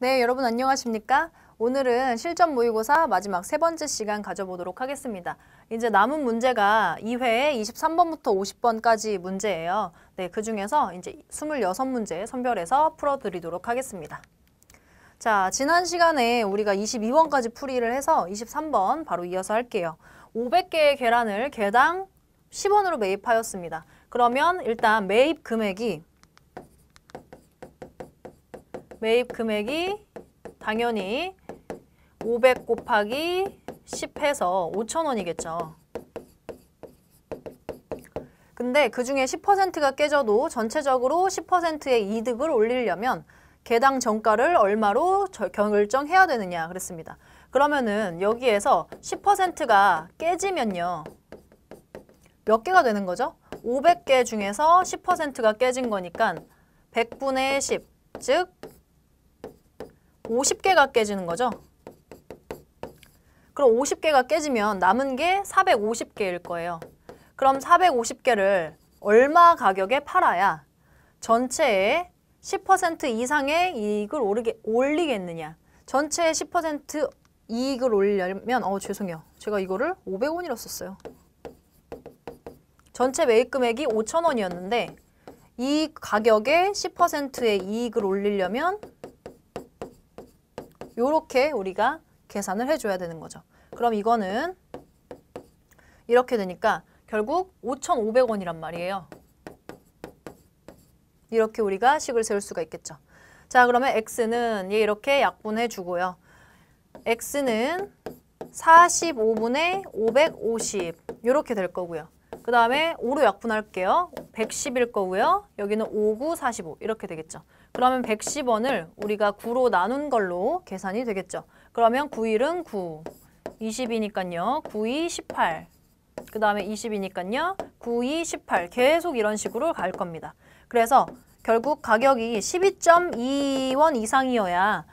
네, 여러분 안녕하십니까? 오늘은 실전 모의고사 마지막 세 번째 시간 가져보도록 하겠습니다. 이제 남은 문제가 2회에 23번부터 50번까지 문제예요. 네, 그 중에서 이제 26문제 선별해서 풀어드리도록 하겠습니다. 자, 지난 시간에 우리가 22번까지 풀이를 해서 23번 바로 이어서 할게요. 500개의 계란을 개당 10원으로 매입하였습니다. 그러면 일단 매입 금액이 매입 금액이 당연히 500 곱하기 10해서 5천원이겠죠 근데 그 중에 10%가 깨져도 전체적으로 10%의 이득을 올리려면 개당 정가를 얼마로 결정해야 되느냐 그랬습니다. 그러면은 여기에서 10%가 깨지면요. 몇 개가 되는 거죠? 500개 중에서 10%가 깨진 거니까 100분의 10, 즉 50개가 깨지는 거죠. 그럼 50개가 깨지면 남은 게 450개일 거예요. 그럼 450개를 얼마 가격에 팔아야 전체의 10% 이상의 이익을 오르게, 올리겠느냐. 전체의 10% 이익을 올리려면 어 죄송해요. 제가 이거를 500원이라 썼어요. 전체 매입 금액이 5,000원이었는데 이 가격에 10%의 이익을 올리려면 이렇게 우리가 계산을 해줘야 되는 거죠. 그럼 이거는 이렇게 되니까 결국 5,500원이란 말이에요. 이렇게 우리가 식을 세울 수가 있겠죠. 자 그러면 x는 얘 이렇게 약분해 주고요. x는 45분의 550 이렇게 될 거고요. 그 다음에 5로 약분할게요. 110일 거고요. 여기는 5, 9, 45 이렇게 되겠죠. 그러면 110원을 우리가 9로 나눈 걸로 계산이 되겠죠. 그러면 9일은 9, 20이니까요. 9, 2, 18. 그 다음에 20이니까요. 9, 2, 18 계속 이런 식으로 갈 겁니다. 그래서 결국 가격이 12.2원 이상이어야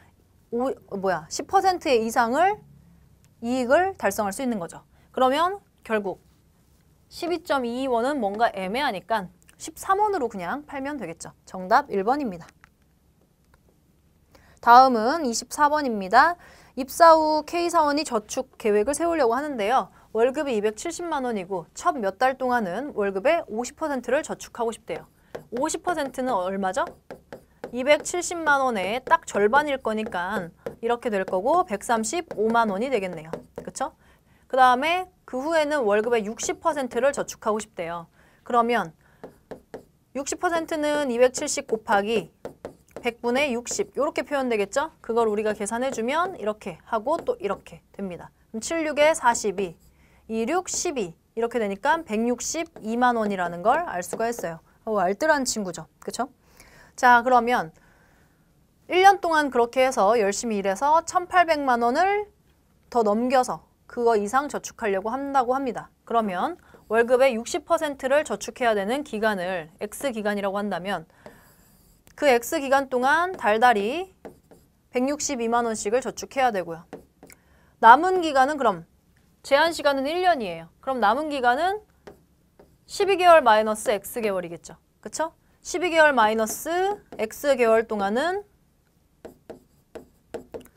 오, 뭐야 10%의 이상을 이익을 달성할 수 있는 거죠. 그러면 결국 12.22원은 뭔가 애매하니까 13원으로 그냥 팔면 되겠죠. 정답 1번입니다. 다음은 24번입니다. 입사 후 K사원이 저축 계획을 세우려고 하는데요. 월급이 270만 원이고 첫 몇 달 동안은 월급의 50%를 저축하고 싶대요. 50%는 얼마죠? 270만 원의 딱 절반일 거니까 이렇게 될 거고 135만 원이 되겠네요. 그렇죠? 그 다음에 그 후에는 월급의 60%를 저축하고 싶대요. 그러면 60%는 270 곱하기 100분의 60 이렇게 표현되겠죠? 그걸 우리가 계산해주면 이렇게 하고 또 이렇게 됩니다. 그럼 76에 42, 26, 12 이렇게 되니까 162만 원이라는 걸 알 수가 있어요. 어, 알뜰한 친구죠. 그렇죠? 자 그러면 1년 동안 그렇게 해서 열심히 일해서 1,800만 원을 더 넘겨서 그거 이상 저축하려고 한다고 합니다. 그러면 월급의 60%를 저축해야 되는 기간을 X 기간이라고 한다면 그 X 기간 동안 달달이 162만 원씩을 저축해야 되고요. 남은 기간은 그럼 제한 시간은 1년이에요. 그럼 남은 기간은 12개월 마이너스 X개월이겠죠. 그쵸? 12개월 마이너스 X개월 동안은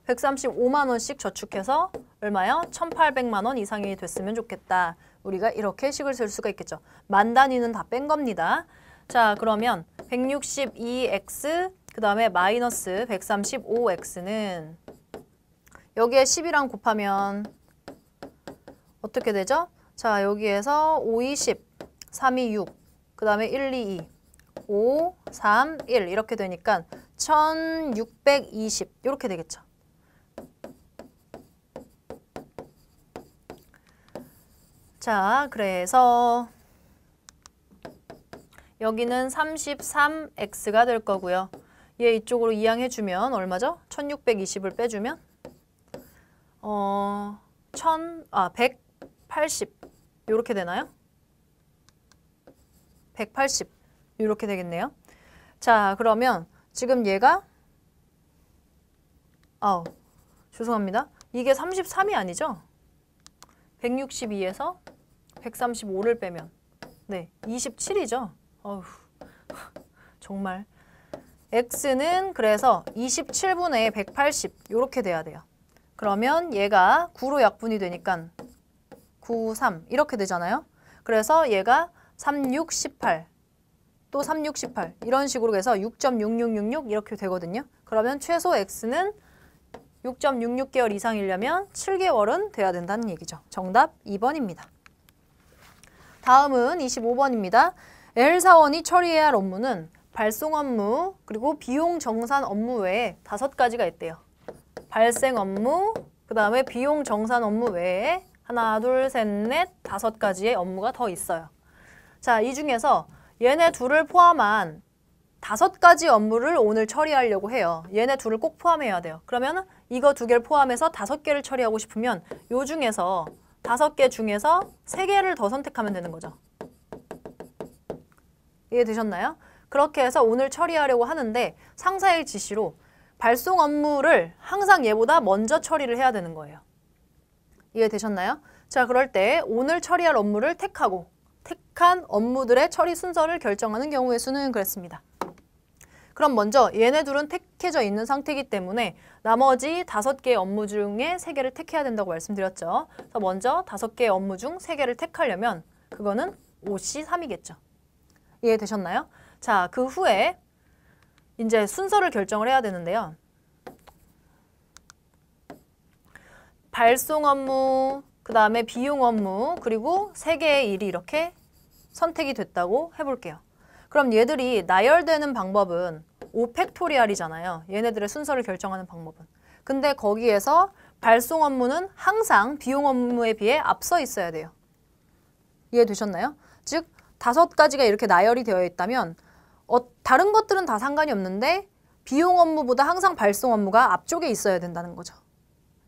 135만 원씩 저축해서 얼마요? 1,800만 원 이상이 됐으면 좋겠다. 우리가 이렇게 식을 쓸 수가 있겠죠. 만 단위는 다 뺀 겁니다. 자, 그러면 162x 그다음에 마이너스 135x는 여기에 10이랑 곱하면 어떻게 되죠? 자, 여기에서 5, 2, 0 3, 2, 6, 그 다음에 1, 2, 2, 5, 3, 1 이렇게 되니까 1620 이렇게 되겠죠. 자, 그래서 여기는 33x가 될 거고요. 얘 이쪽으로 이양해주면 얼마죠? 1620을 빼주면 어, 1000, 아, 180 이렇게 되나요? 180 이렇게 되겠네요. 자, 그러면 지금 얘가 아 죄송합니다. 이게 33이 아니죠? 162에서 135를 빼면 네, 27이죠. 어휴, 정말. x는 그래서 27분의 180 이렇게 돼야 돼요. 그러면 얘가 9로 약분이 되니까 9, 3 이렇게 되잖아요. 그래서 얘가 3, 6, 18또 3, 6, 8 이런 식으로 해서 6.6666 이렇게 되거든요. 그러면 최소 x는 6.66개월 이상이려면 7개월은 돼야 된다는 얘기죠. 정답 2번입니다. 다음은 25번입니다. L사원이 처리해야 할 업무는 발송 업무, 그리고 비용 정산 업무 외에 다섯 가지가 있대요. 발생 업무, 그 다음에 비용 정산 업무 외에 하나, 둘, 셋, 넷, 다섯 가지의 업무가 더 있어요. 자, 이 중에서 얘네 둘을 포함한 다섯 가지 업무를 오늘 처리하려고 해요. 얘네 둘을 꼭 포함해야 돼요. 그러면 이거 두 개를 포함해서 다섯 개를 처리하고 싶으면 요 중에서 다섯 개 중에서 세 개를 더 선택하면 되는 거죠. 이해되셨나요? 그렇게 해서 오늘 처리하려고 하는데 상사의 지시로 발송 업무를 항상 얘보다 먼저 처리를 해야 되는 거예요. 이해되셨나요? 자, 그럴 때 오늘 처리할 업무를 택하고 택한 업무들의 처리 순서를 결정하는 경우의 수는 그랬습니다. 그럼 먼저 얘네 둘은 택해져 있는 상태이기 때문에 나머지 다섯 개의 업무 중에 세개를 택해야 된다고 말씀드렸죠. 그래서 먼저 다섯 개의 업무 중 세개를 택하려면 그거는 5C3이겠죠. 이해되셨나요? 자, 그 후에 이제 순서를 결정을 해야 되는데요. 발송 업무, 그 다음에 비용 업무, 그리고 세개의 일이 이렇게 선택이 됐다고 해볼게요. 그럼 얘들이 나열되는 방법은 오팩토리알이잖아요 얘네들의 순서를 결정하는 방법은. 근데 거기에서 발송 업무는 항상 비용 업무에 비해 앞서 있어야 돼요. 이해되셨나요? 즉 다섯 가지가 이렇게 나열이 되어 있다면 어, 다른 것들은 다 상관이 없는데 비용 업무보다 항상 발송 업무가 앞쪽에 있어야 된다는 거죠.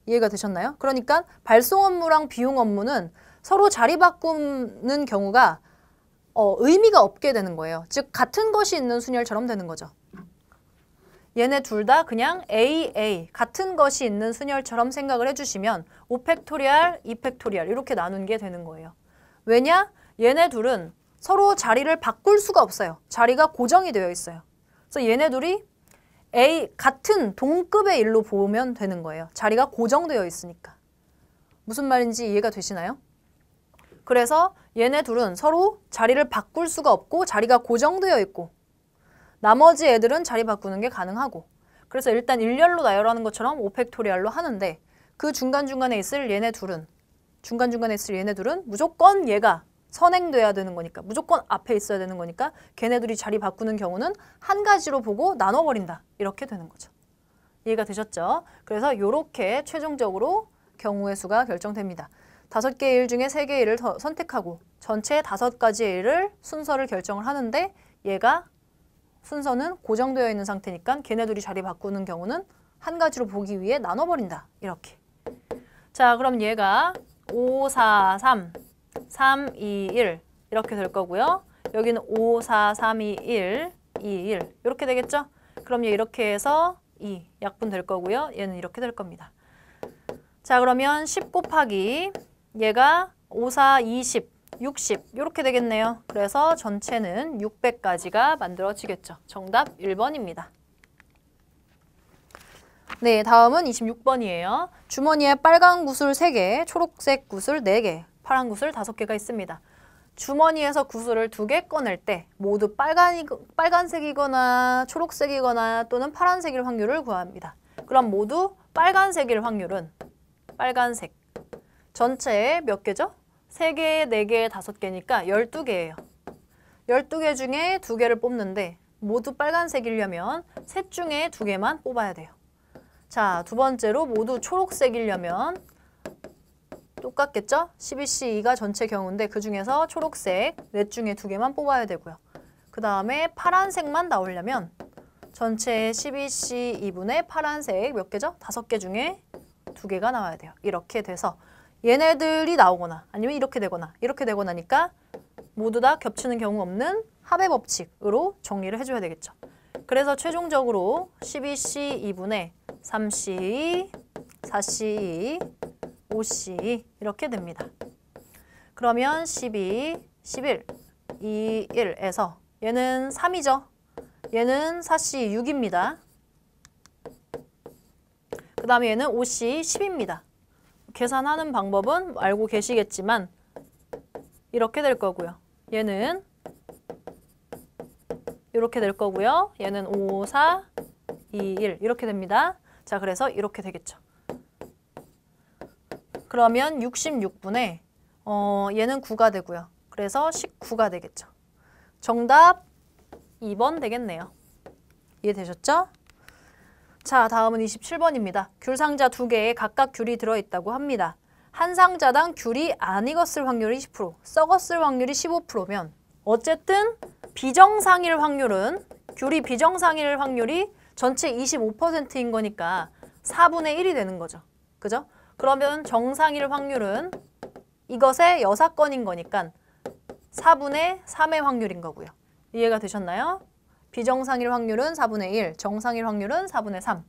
이해가 되셨나요? 그러니까 발송 업무랑 비용 업무는 서로 자리 바꾸는 경우가 어, 의미가 없게 되는 거예요. 즉 같은 것이 있는 순열처럼 되는 거죠. 얘네 둘 다 그냥 AA 같은 것이 있는 순열처럼 생각을 해주시면 5팩토리알, 2팩토리알 이렇게 나눈 게 되는 거예요. 왜냐? 얘네 둘은 서로 자리를 바꿀 수가 없어요. 자리가 고정이 되어 있어요. 그래서 얘네 둘이 A 같은 동급의 일로 보면 되는 거예요. 자리가 고정되어 있으니까. 무슨 말인지 이해가 되시나요? 그래서 얘네 둘은 서로 자리를 바꿀 수가 없고 자리가 고정되어 있고 나머지 애들은 자리 바꾸는 게 가능하고 그래서 일단 일렬로 나열하는 것처럼 오펙토리알로 하는데 그 중간중간에 있을 얘네 둘은 중간중간에 있을 얘네 둘은 무조건 얘가 선행돼야 되는 거니까 무조건 앞에 있어야 되는 거니까 걔네들이 자리 바꾸는 경우는 한 가지로 보고 나눠버린다 이렇게 되는 거죠. 이해가 되셨죠? 그래서 이렇게 최종적으로 경우의 수가 결정됩니다. 다섯 개의 일 중에 세 개의 일을 선택하고 전체 다섯 가지의 일을 순서를 결정을 하는데 얘가 순서는 고정되어 있는 상태니까 걔네들이 자리 바꾸는 경우는 한 가지로 보기 위해 나눠버린다. 이렇게. 자, 그럼 얘가 5, 4, 3, 3, 2, 1 이렇게 될 거고요. 여기는 5, 4, 3, 2, 1, 2, 1 이렇게 되겠죠? 그럼 얘 이렇게 해서 2 약분 될 거고요. 얘는 이렇게 될 겁니다. 자, 그러면 10 곱하기 얘가 5, 4, 20, 60 이렇게 되겠네요. 그래서 전체는 600까지가 만들어지겠죠. 정답 1번입니다. 네, 다음은 26번이에요. 주머니에 빨간 구슬 3개, 초록색 구슬 4개, 파란 구슬 5개가 있습니다. 주머니에서 구슬을 2개 꺼낼 때 모두 빨간, 빨간색이거나 초록색이거나 또는 파란색일 확률을 구합니다. 그럼 모두 빨간색일 확률은 빨간색 전체에 몇 개죠? 3개, 4개, 5개니까 12개예요. 12개 중에 2개를 뽑는데 모두 빨간색이려면 셋 중에 2개만 뽑아야 돼요. 자, 두 번째로 모두 초록색이려면 똑같겠죠? 12C2가 전체 경우인데 그중에서 초록색 넷 중에 2개만 뽑아야 되고요. 그 다음에 파란색만 나오려면 전체 12C2분의 파란색 몇 개죠? 5개 중에 2개가 나와야 돼요. 이렇게 돼서 얘네들이 나오거나 아니면 이렇게 되거나 이렇게 되고 나니까 모두 다 겹치는 경우 없는 합의 법칙으로 정리를 해줘야 되겠죠. 그래서 최종적으로 12C 2분의 3C, 4C, 5C 이렇게 됩니다. 그러면 12, 11, 2, 1에서 얘는 3이죠. 얘는 4C 6입니다. 그 다음에 얘는 5C 10입니다. 계산하는 방법은 알고 계시겠지만 이렇게 될 거고요. 얘는 이렇게 될 거고요. 얘는 5, 4, 2, 1 이렇게 됩니다. 자, 그래서 이렇게 되겠죠. 그러면 66분에 어, 얘는 9가 되고요. 그래서 19가 되겠죠. 정답 2번 되겠네요. 이해되셨죠? 자, 다음은 27번입니다. 귤 상자 두개에 각각 귤이 들어있다고 합니다. 한 상자당 귤이 안 익었을 확률이 10%, 썩었을 확률이 15%면 어쨌든 비정상일 확률은 귤이 비정상일 확률이 전체 25%인 거니까 4분의 1이 되는 거죠. 그죠? 그러면 정상일 확률은 이것의 여사건인 거니까 4분의 3의 확률인 거고요. 이해가 되셨나요? 비정상일 확률은 4분의 1, 정상일 확률은 4분의 3.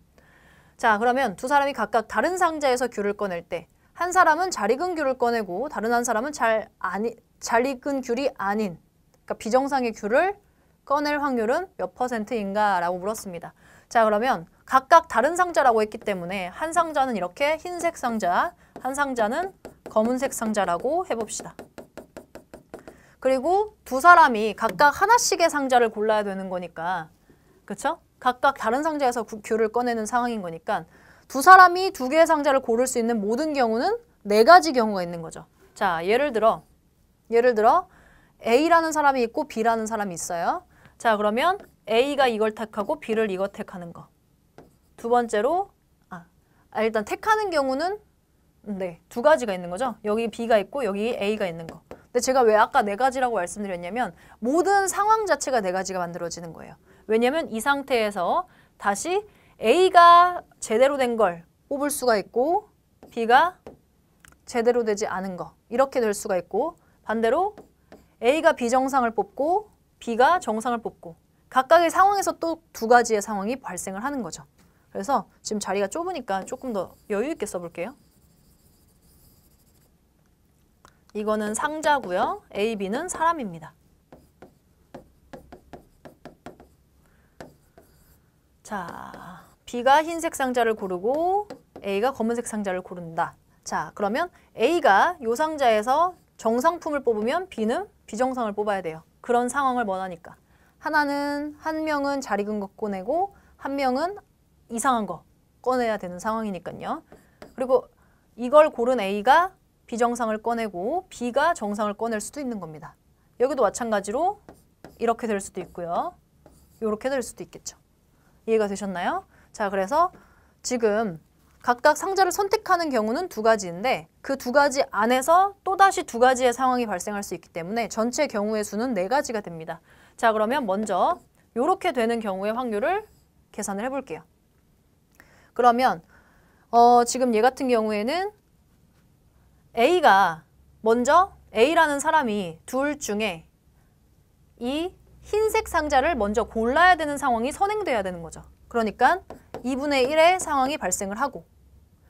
자, 그러면 두 사람이 각각 다른 상자에서 귤을 꺼낼 때 한 사람은 잘 익은 귤을 꺼내고 다른 한 사람은 잘, 아니, 잘 익은 귤이 아닌 그러니까 비정상의 귤을 꺼낼 확률은 몇 퍼센트인가 라고 물었습니다. 자, 그러면 각각 다른 상자라고 했기 때문에 한 상자는 이렇게 흰색 상자, 한 상자는 검은색 상자라고 해봅시다. 그리고 두 사람이 각각 하나씩의 상자를 골라야 되는 거니까 그렇죠? 각각 다른 상자에서 귤을 꺼내는 상황인 거니까 두 사람이 두 개의 상자를 고를 수 있는 모든 경우는 네 가지 경우가 있는 거죠. 자, 예를 들어 예를 들어 A라는 사람이 있고 B라는 사람이 있어요. 자, 그러면 A가 이걸 택하고 B를 이거 택하는 거. 두 번째로 아, 아 일단 택하는 경우는 네, 두 가지가 있는 거죠. 여기 B가 있고 여기 A가 있는 거. 근데 제가 왜 아까 네 가지라고 말씀드렸냐면 모든 상황 자체가 네 가지가 만들어지는 거예요. 왜냐면 이 상태에서 다시 A가 제대로 된 걸 뽑을 수가 있고 B가 제대로 되지 않은 거 이렇게 될 수가 있고 반대로 A가 비정상을 뽑고 B가 정상을 뽑고 각각의 상황에서 또 두 가지의 상황이 발생을 하는 거죠. 그래서 지금 자리가 좁으니까 조금 더 여유 있게 써볼게요. 이거는 상자고요. A, B는 사람입니다. 자, B가 흰색 상자를 고르고 A가 검은색 상자를 고른다. 자, 그러면 A가 요 상자에서 정상품을 뽑으면 B는 비정상을 뽑아야 돼요. 그런 상황을 원하니까. 하나는 한 명은 잘 익은 거 꺼내고 한 명은 이상한 거 꺼내야 되는 상황이니까요. 그리고 이걸 고른 A가 비정상을 꺼내고 B가 정상을 꺼낼 수도 있는 겁니다. 여기도 마찬가지로 이렇게 될 수도 있고요. 이렇게 될 수도 있겠죠. 이해가 되셨나요? 자, 그래서 지금 각각 상자를 선택하는 경우는 두 가지인데 그 두 가지 안에서 또다시 두 가지의 상황이 발생할 수 있기 때문에 전체 경우의 수는 네 가지가 됩니다. 자, 그러면 먼저 이렇게 되는 경우의 확률을 계산을 해볼게요. 그러면 어, 지금 얘 같은 경우에는 A가 먼저 A라는 사람이 둘 중에 이 흰색 상자를 먼저 골라야 되는 상황이 선행돼야 되는 거죠. 그러니까 2분의 1의 상황이 발생을 하고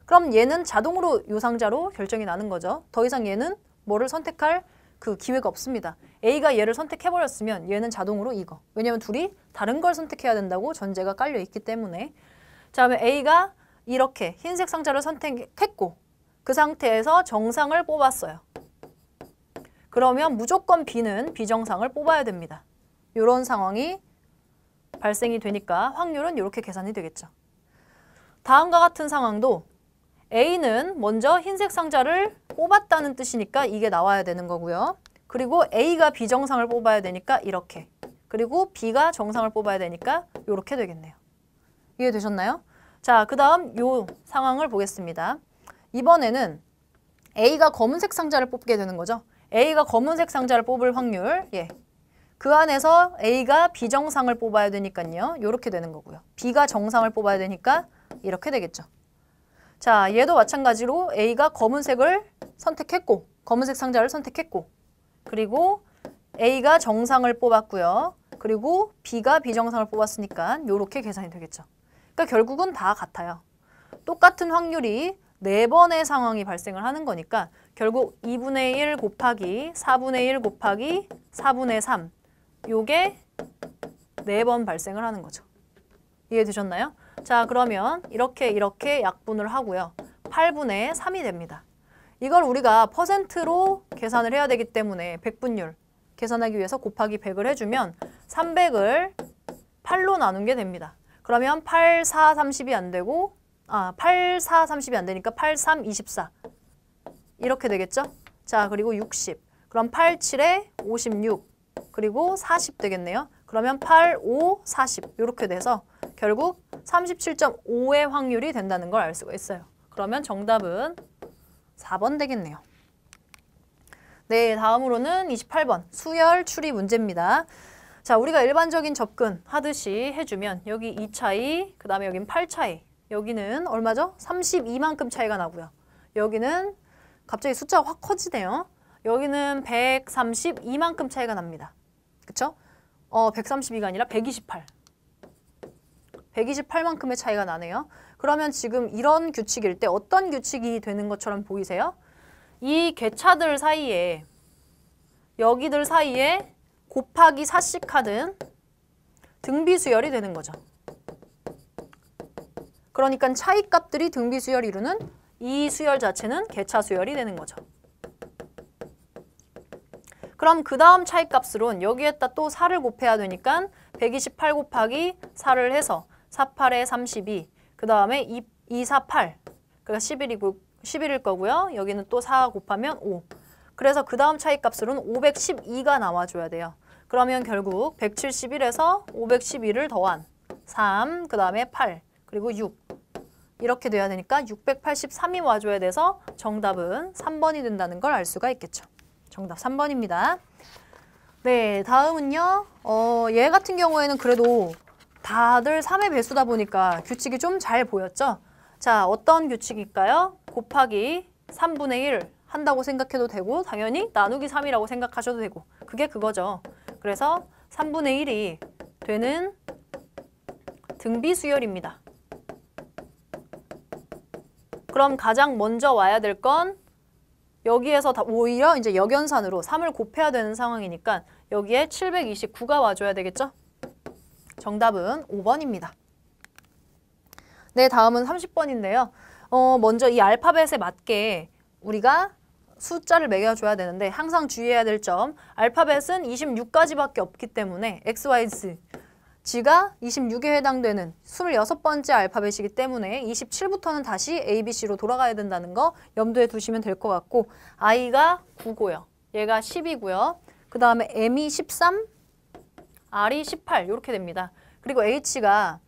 그럼 얘는 자동으로 요 상자로 결정이 나는 거죠. 더 이상 얘는 뭐를 선택할 그 기회가 없습니다. A가 얘를 선택해버렸으면 얘는 자동으로 이거. 왜냐면 둘이 다른 걸 선택해야 된다고 전제가 깔려있기 때문에 자, 그러면 A가 이렇게 흰색 상자를 선택했고 그 상태에서 정상을 뽑았어요. 그러면 무조건 B는 비정상을 뽑아야 됩니다. 이런 상황이 발생이 되니까 확률은 이렇게 계산이 되겠죠. 다음과 같은 상황도 A는 먼저 흰색 상자를 뽑았다는 뜻이니까 이게 나와야 되는 거고요. 그리고 A가 비정상을 뽑아야 되니까 이렇게. 그리고 B가 정상을 뽑아야 되니까 이렇게 되겠네요. 이해되셨나요? 자, 그 다음 이 상황을 보겠습니다. 이번에는 A가 검은색 상자를 뽑게 되는 거죠. A가 검은색 상자를 뽑을 확률. 예. 그 안에서 A가 비정상을 뽑아야 되니까요. 이렇게 되는 거고요. B가 정상을 뽑아야 되니까 이렇게 되겠죠. 자, 얘도 마찬가지로 A가 검은색을 선택했고 검은색 상자를 선택했고 그리고 A가 정상을 뽑았고요. 그리고 B가 비정상을 뽑았으니까 이렇게 계산이 되겠죠. 그러니까 결국은 다 같아요. 똑같은 확률이 4 번의 상황이 발생을 하는 거니까 결국 2분의 1 곱하기 4분의 1 곱하기 4분의 3 요게 4번 발생을 하는 거죠. 이해되셨나요? 자 그러면 이렇게 이렇게 약분을 하고요. 8분의 3이 됩니다. 이걸 우리가 퍼센트로 계산을 해야 되기 때문에 백분율 계산하기 위해서 곱하기 100을 해주면 300을 8로 나눈 게 됩니다. 그러면 8, 4, 30이 안 되고 아, 8, 4, 30이 안 되니까 8, 3, 24. 이렇게 되겠죠? 자, 그리고 60. 그럼 8, 7에 56. 그리고 40 되겠네요. 그러면 8, 5, 40 이렇게 돼서 결국 37.5의 확률이 된다는 걸 알 수가 있어요. 그러면 정답은 4번 되겠네요. 네, 다음으로는 28번 수열 추리 문제입니다. 자, 우리가 일반적인 접근 하듯이 해주면 여기 2차이, 그 다음에 여긴 8차이 여기는 얼마죠? 32만큼 차이가 나고요. 여기는 갑자기 숫자가 확 커지네요. 여기는 132만큼 차이가 납니다. 그쵸? 어, 132가 아니라 128. 128만큼의 차이가 나네요. 그러면 지금 이런 규칙일 때 어떤 규칙이 되는 것처럼 보이세요? 이 개차들 사이에 여기들 사이에 곱하기 4씩 하는 등비수열이 되는 거죠. 그러니까 차이값들이 등비 수열이 루는이 수열 자체는 개차 수열이 되는 거죠. 그럼 그 다음 차이값으론 여기에다 또 4를 곱해야 되니까 128 곱하기 4를 해서 48에 32, 그 다음에 2, 4, 8, 그러니까 1 1 11일 거고요. 여기는 또 4 곱하면 5. 그래서 그 다음 차이값으론 512가 나와줘야 돼요. 그러면 결국 171에서 512를 더한 3, 그 다음에 8, 그리고 6. 이렇게 돼야 되니까 683이 와줘야 돼서 정답은 3번이 된다는 걸 알 수가 있겠죠. 정답 3번입니다. 네, 다음은요. 어, 얘 같은 경우에는 그래도 다들 3의 배수다 보니까 규칙이 좀 잘 보였죠? 자, 어떤 규칙일까요? 곱하기 3분의 1 한다고 생각해도 되고 당연히 나누기 3이라고 생각하셔도 되고 그게 그거죠. 그래서 3분의 1이 되는 등비 수열입니다. 그럼 가장 먼저 와야 될 건 여기에서 다 오히려 이제 역연산으로 3을 곱해야 되는 상황이니까 여기에 729가 와줘야 되겠죠? 정답은 5번입니다. 네, 다음은 30번인데요. 어, 먼저 이 알파벳에 맞게 우리가 숫자를 매겨줘야 되는데 항상 주의해야 될 점 알파벳은 26가지밖에 없기 때문에 x, y, z G가 26에 해당되는 26번째 알파벳이기 때문에 27부터는 다시 ABC로 돌아가야 된다는 거 염두에 두시면 될 것 같고 I가 9고요. 얘가 10이고요. 그 다음에 M이 13, R이 18 이렇게 됩니다. 그리고 H가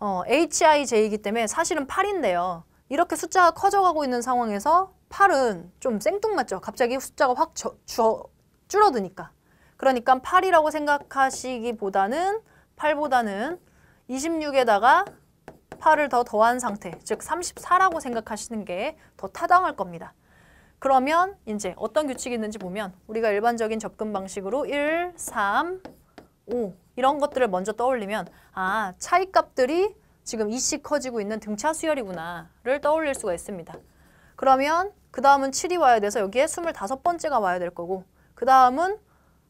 어, HIJ이기 때문에 사실은 8인데요. 이렇게 숫자가 커져가고 있는 상황에서 8은 좀 생뚱맞죠. 갑자기 숫자가 확 저, 저, 줄어드니까. 그러니까 8이라고 생각하시기보다는 8보다는 26에다가 8을 더 더한 상태, 즉 34라고 생각하시는 게 더 타당할 겁니다. 그러면 이제 어떤 규칙이 있는지 보면 우리가 일반적인 접근 방식으로 1, 3, 5 이런 것들을 먼저 떠올리면 아, 차이값들이 지금 2씩 커지고 있는 등차 수열이구나를 떠올릴 수가 있습니다. 그러면 그 다음은 7이 와야 돼서 여기에 25번째가 와야 될 거고 그 다음은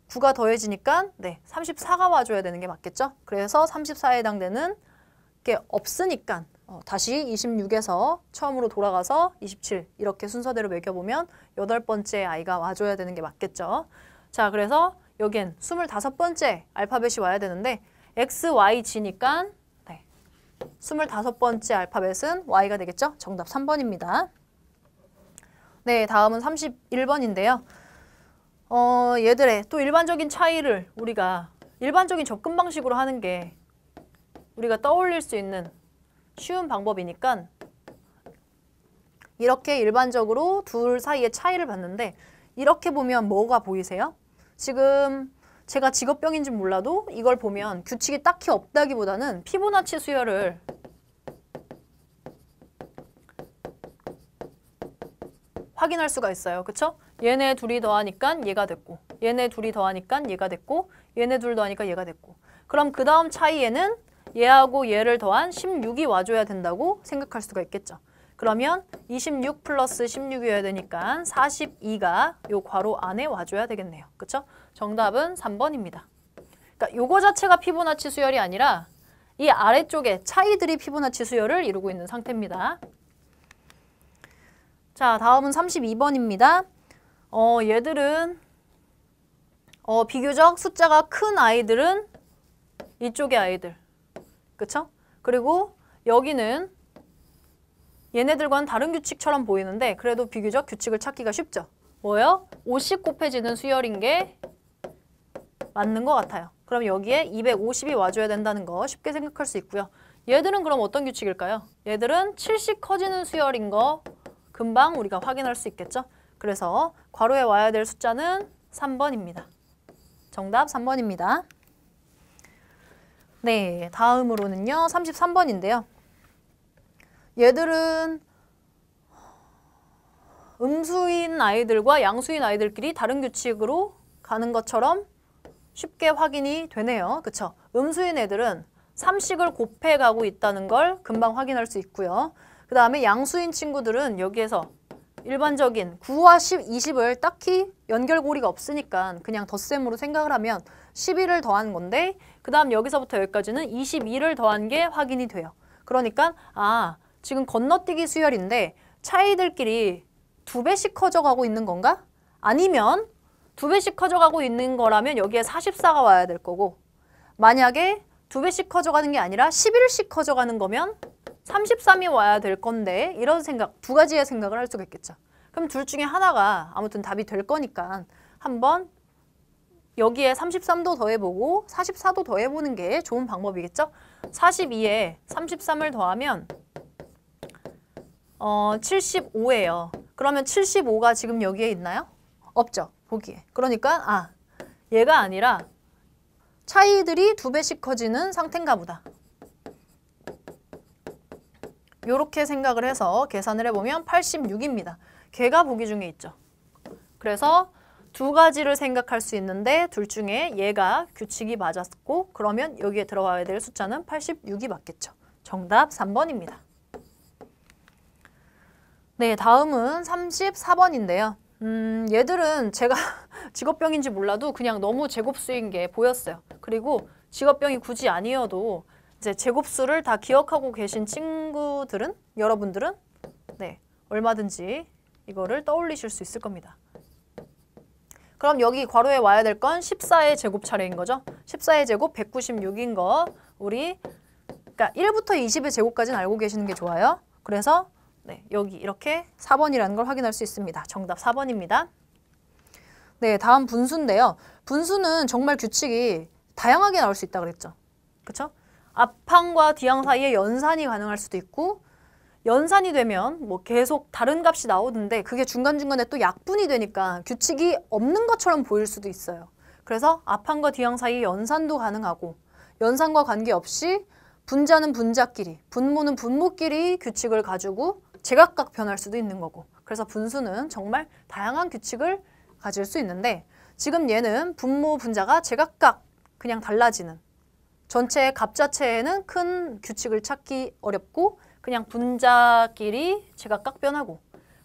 9가 더해지니까 네 34가 와줘야 되는 게 맞겠죠? 그래서 34에 해당되는 게 없으니까 어, 다시 26에서 처음으로 돌아가서 27 이렇게 순서대로 매겨보면 여덟 번째 아이가 와줘야 되는 게 맞겠죠? 자 그래서 여기엔 25번째 알파벳이 와야 되는데 X, Y, G니까 네, 25번째 알파벳은 Y가 되겠죠? 정답 3번입니다. 네, 다음은 31번인데요. 어, 얘들의 또 일반적인 차이를 우리가 일반적인 접근 방식으로 하는 게 우리가 떠올릴 수 있는 쉬운 방법이니까 이렇게 일반적으로 둘 사이의 차이를 봤는데 이렇게 보면 뭐가 보이세요? 지금 제가 직업병인지 몰라도 이걸 보면 규칙이 딱히 없다기보다는 피부나치 수열을 확인할 수가 있어요. 그렇죠? 얘네 둘이 더하니까 얘가 됐고 얘네 둘이 더하니까 얘가 됐고 얘네 둘 더하니까 얘가 됐고 그럼 그 다음 차이에는 얘하고 얘를 더한 16이 와줘야 된다고 생각할 수가 있겠죠. 그러면 26 플러스 16이어야 되니까 42가 요 괄호 안에 와줘야 되겠네요. 그쵸? 정답은 3번입니다. 그러니까 요거 자체가 피보나치 수열이 아니라 이 아래쪽에 차이들이 피보나치 수열을 이루고 있는 상태입니다. 자, 다음은 32번입니다. 어, 얘들은 어, 비교적 숫자가 큰 아이들은 이쪽의 아이들. 그쵸? 그리고 여기는 얘네들과는 다른 규칙처럼 보이는데 그래도 비교적 규칙을 찾기가 쉽죠. 뭐예요? 50 곱해지는 수열인 게 맞는 것 같아요. 그럼 여기에 250이 와줘야 된다는 거 쉽게 생각할 수 있고요. 얘들은 그럼 어떤 규칙일까요? 얘들은 70 커지는 수열인 거 금방 우리가 확인할 수 있겠죠? 그래서 괄호에 와야 될 숫자는 3번입니다. 정답 3번입니다. 네, 다음으로는요. 33번인데요. 얘들은 음수인 아이들과 양수인 아이들끼리 다른 규칙으로 가는 것처럼 쉽게 확인이 되네요. 그쵸? 음수인 애들은 3씩을 곱해가고 있다는 걸 금방 확인할 수 있고요. 그 다음에 양수인 친구들은 여기에서 일반적인 9와 10, 20을 딱히 연결고리가 없으니까 그냥 덧셈으로 생각을 하면 11을 더한 건데 그 다음 여기서부터 여기까지는 22를 더한 게 확인이 돼요. 그러니까 아 지금 건너뛰기 수열인데 차이들끼리 두 배씩 커져가고 있는 건가? 아니면 두 배씩 커져가고 있는 거라면 여기에 44가 와야 될 거고 만약에 두 배씩 커져가는 게 아니라 11씩 커져가는 거면 33이 와야 될 건데 이런 생각, 두 가지의 생각을 할 수가 있겠죠. 그럼 둘 중에 하나가 아무튼 답이 될 거니까 한번 여기에 33도 더해보고 44도 더해보는 게 좋은 방법이겠죠? 42에 33을 더하면 어, 75예요. 그러면 75가 지금 여기에 있나요? 없죠. 보기에. 그러니까 아 얘가 아니라 차이들이 두 배씩 커지는 상태인가 보다. 이렇게 생각을 해서 계산을 해보면 86입니다. 개가 보기 중에 있죠. 그래서 두 가지를 생각할 수 있는데 둘 중에 얘가 규칙이 맞았고 그러면 여기에 들어가야 될 숫자는 86이 맞겠죠. 정답 3번입니다. 네, 다음은 34번인데요. 음, 얘들은 제가 직업병인지 몰라도 그냥 너무 제곱수인 게 보였어요. 그리고 직업병이 굳이 아니어도 이제 제곱수를 다 기억하고 계신 친구들은 여러분들은 네 얼마든지 이거를 떠올리실 수 있을 겁니다. 그럼 여기 괄호에 와야 될 건 14의 제곱 차례인 거죠. 14의 제곱 196인 거 우리 그러니까 1부터 20의 제곱까지는 알고 계시는 게 좋아요. 그래서 네, 여기 이렇게 4번이라는 걸 확인할 수 있습니다. 정답 4번입니다. 네, 다음 분수인데요. 분수는 정말 규칙이 다양하게 나올 수 있다 고 그랬죠. 그렇죠? 앞항과 뒤항 사이에 연산이 가능할 수도 있고 연산이 되면 뭐 계속 다른 값이 나오는데 그게 중간중간에 또 약분이 되니까 규칙이 없는 것처럼 보일 수도 있어요. 그래서 앞항과 뒤항 사이 에 연산도 가능하고 연산과 관계없이 분자는 분자끼리, 분모는 분모끼리 규칙을 가지고 제각각 변할 수도 있는 거고 그래서 분수는 정말 다양한 규칙을 가질 수 있는데 지금 얘는 분모, 분자가 제각각 그냥 달라지는 전체 값자체에는큰 규칙을 찾기 어렵고 그냥 분자끼리 제각각 변하고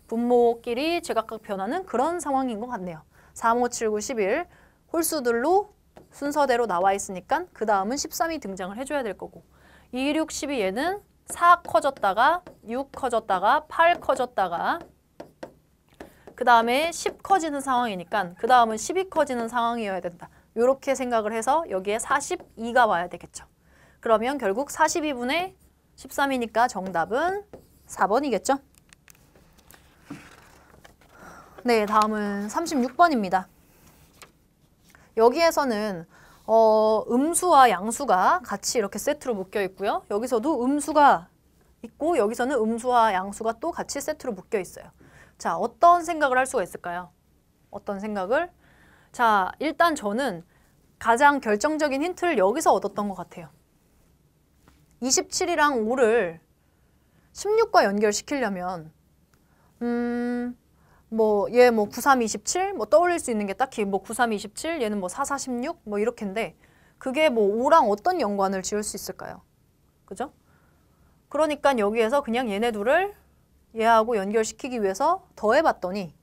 분모끼리 제각각 변하는 그런 상황인 것 같네요. 3, 5, 7, 9, 11 홀수들로 순서대로 나와 있으니까 그 다음은 13이 등장을 해줘야 될 거고 2, 6, 12 얘는 4 커졌다가 6 커졌다가 8 커졌다가 그 다음에 10 커지는 상황이니까 그 다음은 12 커지는 상황이어야 된다. 이렇게 생각을 해서 여기에 42가 와야 되겠죠. 그러면 결국 42분의 13이니까 정답은 4번이겠죠. 네, 다음은 36번입니다. 여기에서는 어, 음수와 양수가 같이 이렇게 세트로 묶여 있고요. 여기서도 음수가 있고 여기서는 음수와 양수가 또 같이 세트로 묶여 있어요. 자, 어떤 생각을 할 수가 있을까요? 어떤 생각을 자, 일단 저는 가장 결정적인 힌트를 여기서 얻었던 것 같아요. 27이랑 5를 16과 연결시키려면 음, 뭐, 얘 뭐 9327, 뭐 떠올릴 수 있는 게 딱히 뭐 9327, 얘는 뭐 4416, 뭐 이렇게인데 그게 뭐 5랑 어떤 연관을 지을 수 있을까요? 그죠? 그러니까 여기에서 그냥 얘네 둘을 얘하고 연결시키기 위해서 더해봤더니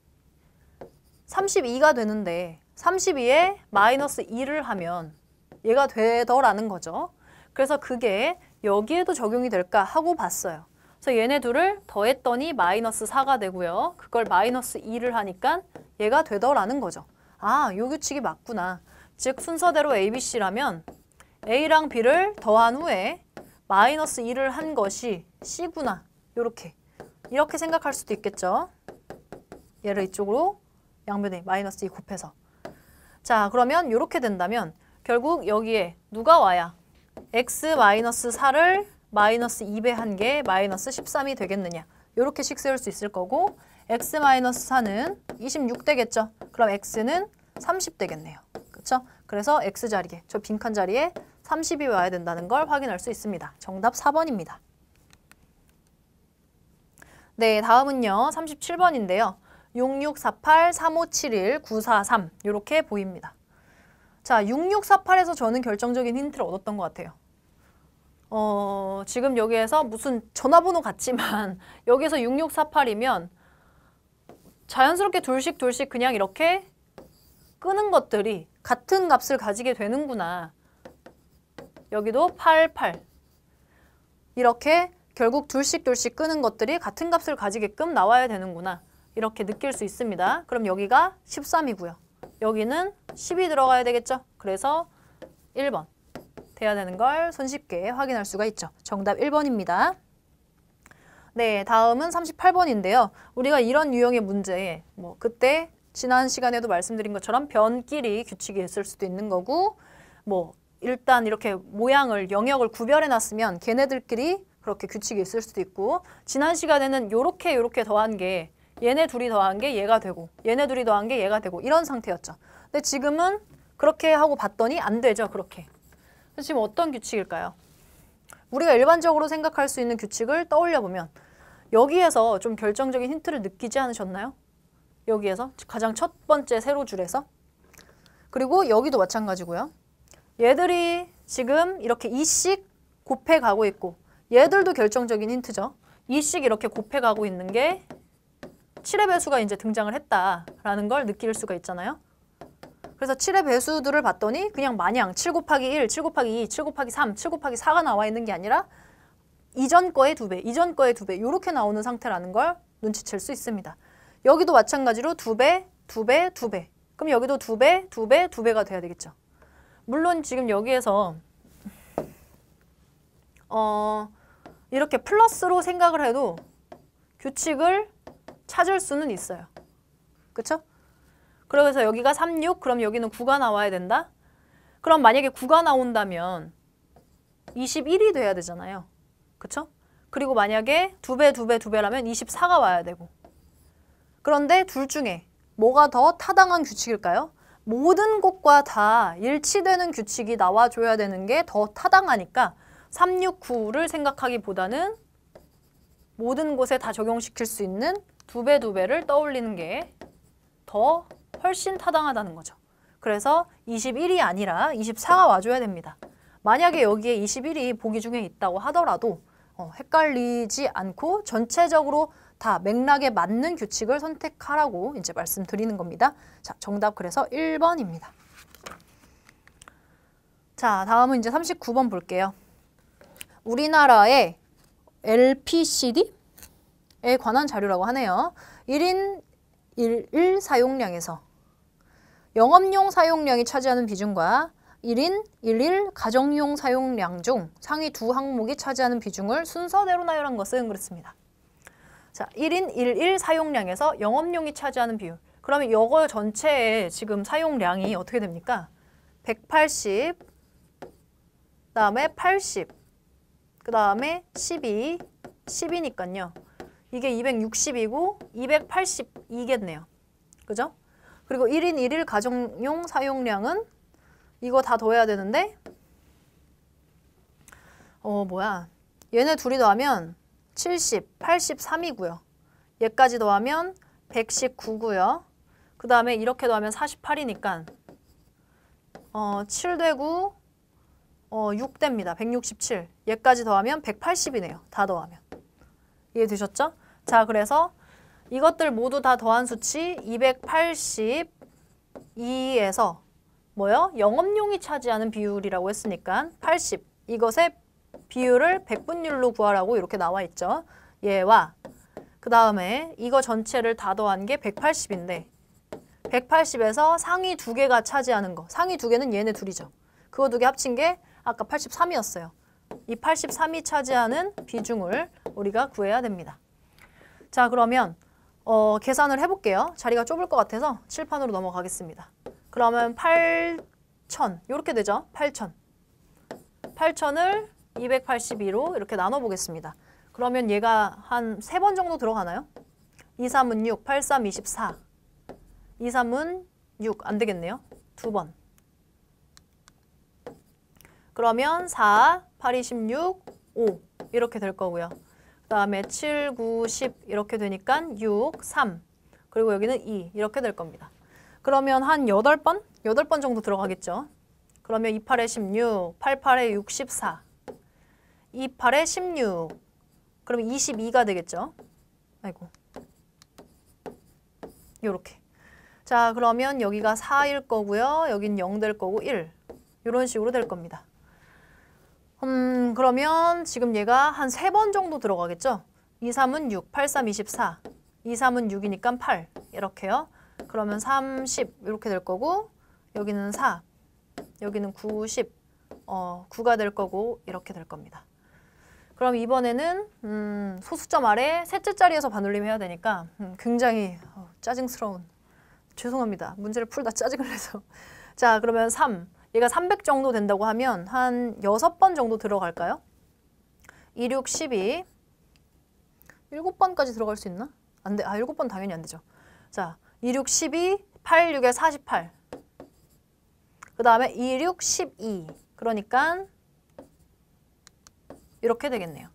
32가 되는데 32에 마이너스 2를 하면 얘가 되더라는 거죠. 그래서 그게 여기에도 적용이 될까 하고 봤어요. 그래서 얘네 둘을 더했더니 마이너스 4가 되고요. 그걸 마이너스 2를 하니까 얘가 되더라는 거죠. 아, 요 규칙이 맞구나. 즉 순서대로 A, B, C라면 A랑 B를 더한 후에 마이너스 2를 한 것이 C구나. 요렇게. 이렇게 생각할 수도 있겠죠. 얘를 이쪽으로 양변에 마이너스 2 곱해서. 자, 그러면 이렇게 된다면 결국 여기에 누가 와야 x-4를 마이너스 2배 한 게 마이너스 13이 되겠느냐. 이렇게 식 세울 수 있을 거고 x-4는 26되겠죠. 그럼 x는 30되겠네요. 그렇죠? 그래서 x 자리에, 저 빈칸 자리에 30이 와야 된다는 걸 확인할 수 있습니다. 정답 4번입니다. 네, 다음은요. 37번인데요. 6 6 4 8 3 5 7 1 9 4 3 이렇게 보입니다. 자, 6648에서 저는 결정적인 힌트를 얻었던 것 같아요. 어, 지금 여기에서 무슨 전화번호 같지만 여기서 에 6648이면 자연스럽게 둘씩 둘씩 그냥 이렇게 끄는 것들이 같은 값을 가지게 되는구나. 여기도 88. 이렇게 결국 둘씩 둘씩 끄는 것들이 같은 값을 가지게끔 나와야 되는구나. 이렇게 느낄 수 있습니다. 그럼 여기가 13이고요. 여기는 10이 들어가야 되겠죠. 그래서 1번 돼야 되는 걸 손쉽게 확인할 수가 있죠. 정답 1번입니다. 네, 다음은 38번인데요. 우리가 이런 유형의 문제, 뭐 그때 지난 시간에도 말씀드린 것처럼 변끼리 규칙이 있을 수도 있는 거고 뭐 일단 이렇게 모양을, 영역을 구별해놨으면 걔네들끼리 그렇게 규칙이 있을 수도 있고 지난 시간에는 요렇게 요렇게 더한 게 얘네 둘이 더한 게 얘가 되고 얘네 둘이 더한 게 얘가 되고 이런 상태였죠. 근데 지금은 그렇게 하고 봤더니 안 되죠. 그렇게. 지금 어떤 규칙일까요? 우리가 일반적으로 생각할 수 있는 규칙을 떠올려보면 여기에서 좀 결정적인 힌트를 느끼지 않으셨나요? 여기에서 가장 첫 번째 세로 줄에서 그리고 여기도 마찬가지고요. 얘들이 지금 이렇게 이씩 곱해가고 있고 얘들도 결정적인 힌트죠. 이씩 이렇게 곱해가고 있는 게 7의 배수가 이제 등장을 했다라는 걸 느낄 수가 있잖아요. 그래서 7의 배수들을 봤더니 그냥 마냥 7 곱하기 1, 7 곱하기 2, 7 곱하기 3, 7 곱하기 4가 나와 있는 게 아니라 이전 거의 두배 이전 거의 두배 이렇게 나오는 상태라는 걸 눈치챌 수 있습니다. 여기도 마찬가지로 두배두배두배 그럼 여기도 두배두배두배가 돼야 되겠죠. 물론 지금 여기에서 어 이렇게 플러스로 생각을 해도 규칙을 찾을 수는 있어요. 그쵸? 그래서 여기가 36, 그럼 여기는 9가 나와야 된다. 그럼 만약에 9가 나온다면 21이 돼야 되잖아요. 그쵸? 그리고 만약에 두 배, 두 배, 두 배라면 24가 와야 되고. 그런데 둘 중에 뭐가 더 타당한 규칙일까요? 모든 곳과 다 일치되는 규칙이 나와줘야 되는 게 더 타당하니까 369를 생각하기보다는 모든 곳에 다 적용시킬 수 있는 두 배, 두 배를 떠올리는 게 더 훨씬 타당하다는 거죠. 그래서 21이 아니라 24가 와줘야 됩니다. 만약에 여기에 21이 보기 중에 있다고 하더라도 어, 헷갈리지 않고 전체적으로 다 맥락에 맞는 규칙을 선택하라고 이제 말씀드리는 겁니다. 자, 정답 그래서 1번입니다. 자, 다음은 이제 39번 볼게요. 우리나라의 LPCD? 에 관한 자료라고 하네요. 1인 1일 사용량에서 영업용 사용량이 차지하는 비중과 1인 1일 가정용 사용량 중 상위 두 항목이 차지하는 비중을 순서대로 나열한 것은 그렇습니다. 자, 1인 1일 사용량에서 영업용이 차지하는 비율. 그러면 이거 전체의 지금 사용량이 어떻게 됩니까? 180, 그다음에 80, 그다음에 12, 10이니까요. 이게 260이고 282겠네요. 그죠? 그리고 1인 1일 가정용 사용량은 이거 다 더해야 되는데 어 뭐야 얘네 둘이 더하면 70, 83이고요. 얘까지 더하면 119고요. 그 다음에 이렇게 더하면 48이니까 어, 7 되고 어, 6 됩니다. 167. 얘까지 더하면 180이네요. 다 더하면. 이해되셨죠? 자, 그래서 이것들 모두 다 더한 수치 282에서 뭐요? 영업용이 차지하는 비율이라고 했으니까 80 이것의 비율을 백분율로 구하라고 이렇게 나와 있죠. 얘와 그 다음에 이거 전체를 다 더한 게 180인데 180에서 상위 두 개가 차지하는 거 상위 두 개는 얘네 둘이죠. 그거 두 개 합친 게 아까 83이었어요. 이 83이 차지하는 비중을 우리가 구해야 됩니다. 자 그러면 어, 계산을 해볼게요. 자리가 좁을 것 같아서 칠판으로 넘어가겠습니다. 그러면 8천 이렇게 되죠. 8천 8천을 282로 이렇게 나눠보겠습니다. 그러면 얘가 한3번 정도 들어가나요? 2, 3은 6, 8, 3, 24 2, 3은 6안 되겠네요. 두 번. 그러면 4, 8, 26, 5 이렇게 될 거고요. 다음에 7, 9, 10 이렇게 되니까 6, 3 그리고 여기는 2 이렇게 될 겁니다. 그러면 한 8번? 8번 정도 들어가겠죠. 그러면 28에 16, 88에 64, 28에 16 그러면 22가 되겠죠. 아이고 요렇게 자 그러면 여기가 4일 거고요. 여긴 0 될 거고 1 이런 식으로 될 겁니다. 음, 그러면 지금 얘가 한 세 번 정도 들어가겠죠? 2, 3은 6, 8, 3, 24. 2, 3은 6이니까 8. 이렇게요. 그러면 3, 0 이렇게 될 거고 여기는 4, 여기는 9, 10. 어, 9가 될 거고 이렇게 될 겁니다. 그럼 이번에는 음, 소수점 아래 셋째 자리에서 반올림 해야 되니까 음, 굉장히 어, 짜증스러운 죄송합니다. 문제를 풀다 짜증을 내서 자 그러면 3 얘가 300 정도 된다고 하면 한 6번 정도 들어갈까요? 2, 6, 12 7번까지 들어갈 수 있나? 안 돼. 아, 7번 당연히 안 되죠. 자, 2, 6, 12 8, 6에 48 그다음에 2, 6, 12 그러니까 이렇게 되겠네요.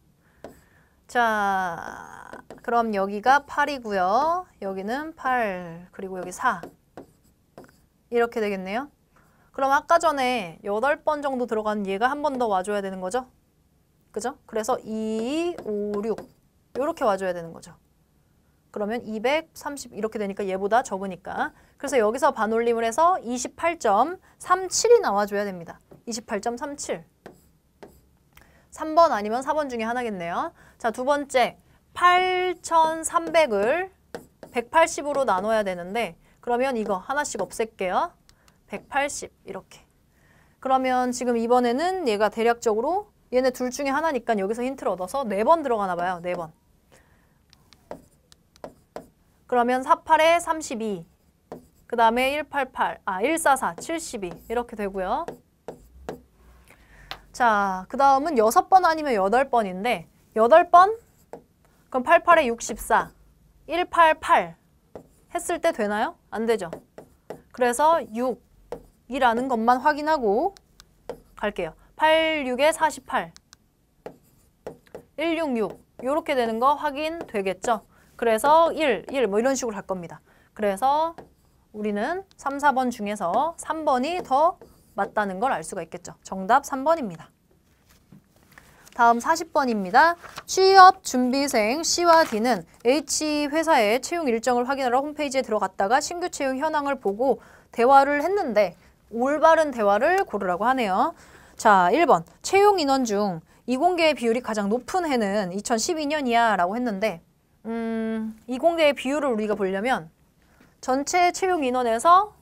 자, 그럼 여기가 8이고요. 여기는 8, 그리고 여기 4. 이렇게 되겠네요. 그럼 아까 전에 8번 정도 들어간 얘가 한 번 더 와줘야 되는 거죠? 그죠? 그래서 2, 5, 6 이렇게 와줘야 되는 거죠. 그러면 230 이렇게 되니까 얘보다 적으니까. 그래서 여기서 반올림을 해서 28.37이 나와줘야 됩니다. 28.37. 3번 아니면 4번 중에 하나겠네요. 자, 두 번째 8,300을 180으로 나눠야 되는데 그러면 이거 하나씩 없앨게요. 180 이렇게. 그러면 지금 이번에는 얘가 대략적으로 얘네 둘 중에 하나니까 여기서 힌트를 얻어서 네 번 들어가나 봐요. 네 번. 그러면 48에 32. 그 다음에 188, 아, 144, 72 이렇게 되고요. 자, 그 다음은 6번 아니면 8 번인데 8번 그럼 88에 64, 188 했을 때 되나요? 안 되죠. 그래서 6, 이라는 것만 확인하고 갈게요. 8, 6에 48. 166 이렇게 되는 거 확인되겠죠? 그래서 1, 1 뭐 이런 식으로 갈 겁니다. 그래서 우리는 3, 4번 중에서 3번이 더 맞다는 걸 알 수가 있겠죠. 정답 3번입니다. 다음 40번입니다. 취업 준비생 C와 D는 H 회사의 채용 일정을 확인하러 홈페이지에 들어갔다가 신규 채용 현황을 보고 대화를 했는데 올바른 대화를 고르라고 하네요. 자, 1번 채용 인원 중 이공계의 비율이 가장 높은 해는 2012년이야 라고 했는데 음, 이공계의 비율을 우리가 보려면 전체 채용 인원에서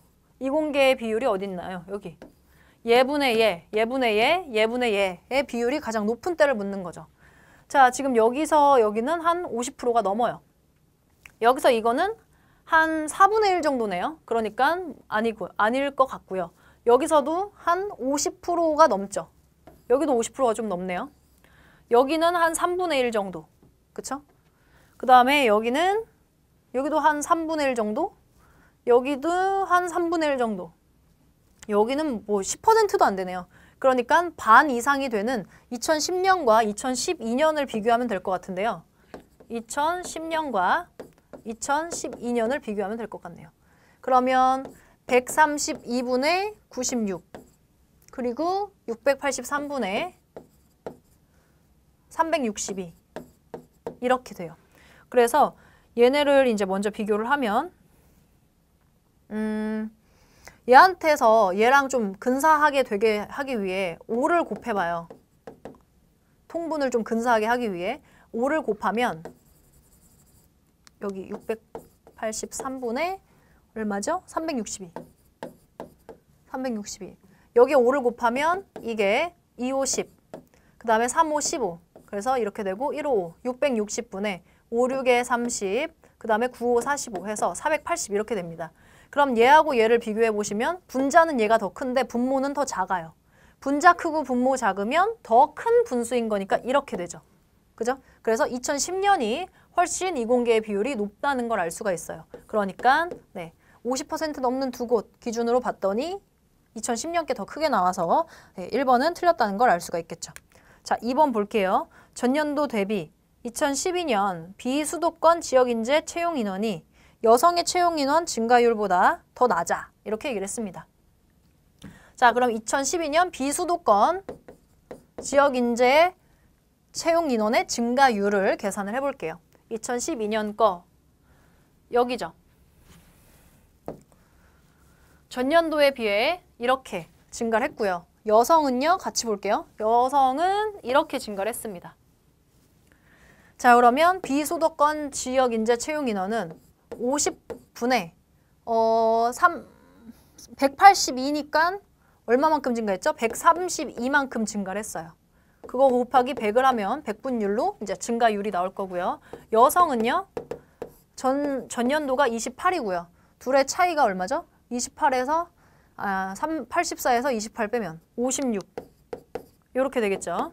이공계의 비율이 어디 있나요? 여기 예분의 예, 예분의 예, 예분의 예의 비율이 가장 높은 때를 묻는 거죠. 자, 지금 여기서 여기는 한 50%가 넘어요. 여기서 이거는 한 4분의 1 정도네요. 그러니까 아니고 아닐 것 같고요. 여기서도 한 50%가 넘죠. 여기도 50%가 좀 넘네요. 여기는 한 3분의 1 정도. 그쵸? 그 다음에 여기는 여기도 한 3분의 1 정도? 여기도 한 3분의 1 정도. 여기는 뭐 10%도 안 되네요. 그러니까 반 이상이 되는 2010년과 2012년을 비교하면 될 것 같은데요. 2010년과 2012년을 비교하면 될 것 같네요. 그러면 132분의 96 그리고 683분의 362 이렇게 돼요. 그래서 얘네를 이제 먼저 비교를 하면 음 얘한테서 얘랑 좀 근사하게 되게 하기 위해 5를 곱해봐요. 통분을 좀 근사하게 하기 위해 5를 곱하면 여기 683분의 얼마죠? 362. 362. 여기 5를 곱하면 이게 2, 5, 0그 다음에 3, 5, 5 그래서 이렇게 되고 1, 5, 5. 660분의 5, 6에 30. 그 다음에 9, 5, 45 해서 480 이렇게 됩니다. 그럼 얘하고 얘를 비교해 보시면 분자는 얘가 더 큰데 분모는 더 작아요. 분자 크고 분모 작으면 더 큰 분수인 거니까 이렇게 되죠. 그죠? 그래서 2010년이 훨씬 이공계의 비율이 높다는 걸 알 수가 있어요. 그러니까 네, 50% 넘는 두 곳 기준으로 봤더니 2010년께 더 크게 나와서 네, 1번은 틀렸다는 걸 알 수가 있겠죠. 자, 2번 볼게요. 전년도 대비 2012년 비수도권 지역인재 채용 인원이 여성의 채용 인원 증가율보다 더 낮아 이렇게 얘기를 했습니다. 자 그럼 2012년 비수도권 지역 인재 채용 인원의 증가율을 계산을 해볼게요. 2012년 거 여기죠. 전년도에 비해 이렇게 증가를 했고요. 여성은요. 같이 볼게요. 여성은 이렇게 증가를 했습니다. 자 그러면 비소득권 지역 인재 채용 인원은 50분에 어, 3, 182니까 얼마만큼 증가했죠? 132만큼 증가를 했어요. 그거 곱하기 100을 하면 100분율로 이제 증가율이 나올 거고요. 여성은요. 전, 전년도가 28이고요. 둘의 차이가 얼마죠? 28에서 아, 3, 84에서 28 빼면 56. 이렇게 되겠죠.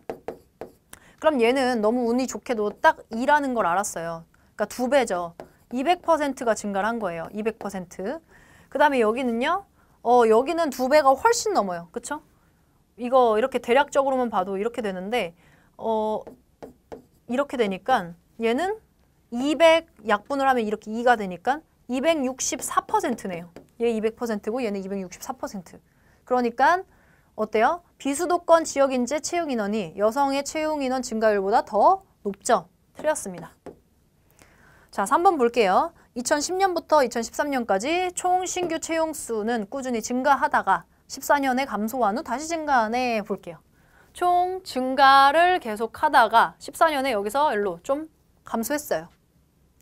그럼 얘는 너무 운이 좋게도 딱 2라는 걸 알았어요. 그러니까 두 배죠. 200%가 증가를 한 거예요. 200%. 그 다음에 여기는요. 어, 여기는 두 배가 훨씬 넘어요. 그쵸? 이거 이렇게 대략적으로만 봐도 이렇게 되는데 어 이렇게 되니까 얘는 200 약분을 하면 이렇게 2가 되니까 264%네요. 얘 200%고 얘는 264%. 그러니까 어때요? 비수도권 지역 인재 채용 인원이 여성의 채용 인원 증가율보다 더 높죠. 틀렸습니다. 자, 3번 볼게요. 2010년부터 2013년까지 총 신규 채용 수는 꾸준히 증가하다가 14년에 감소한 후 다시 증가하네 볼게요. 총 증가를 계속하다가 14년에 여기서 일로 좀 감소했어요.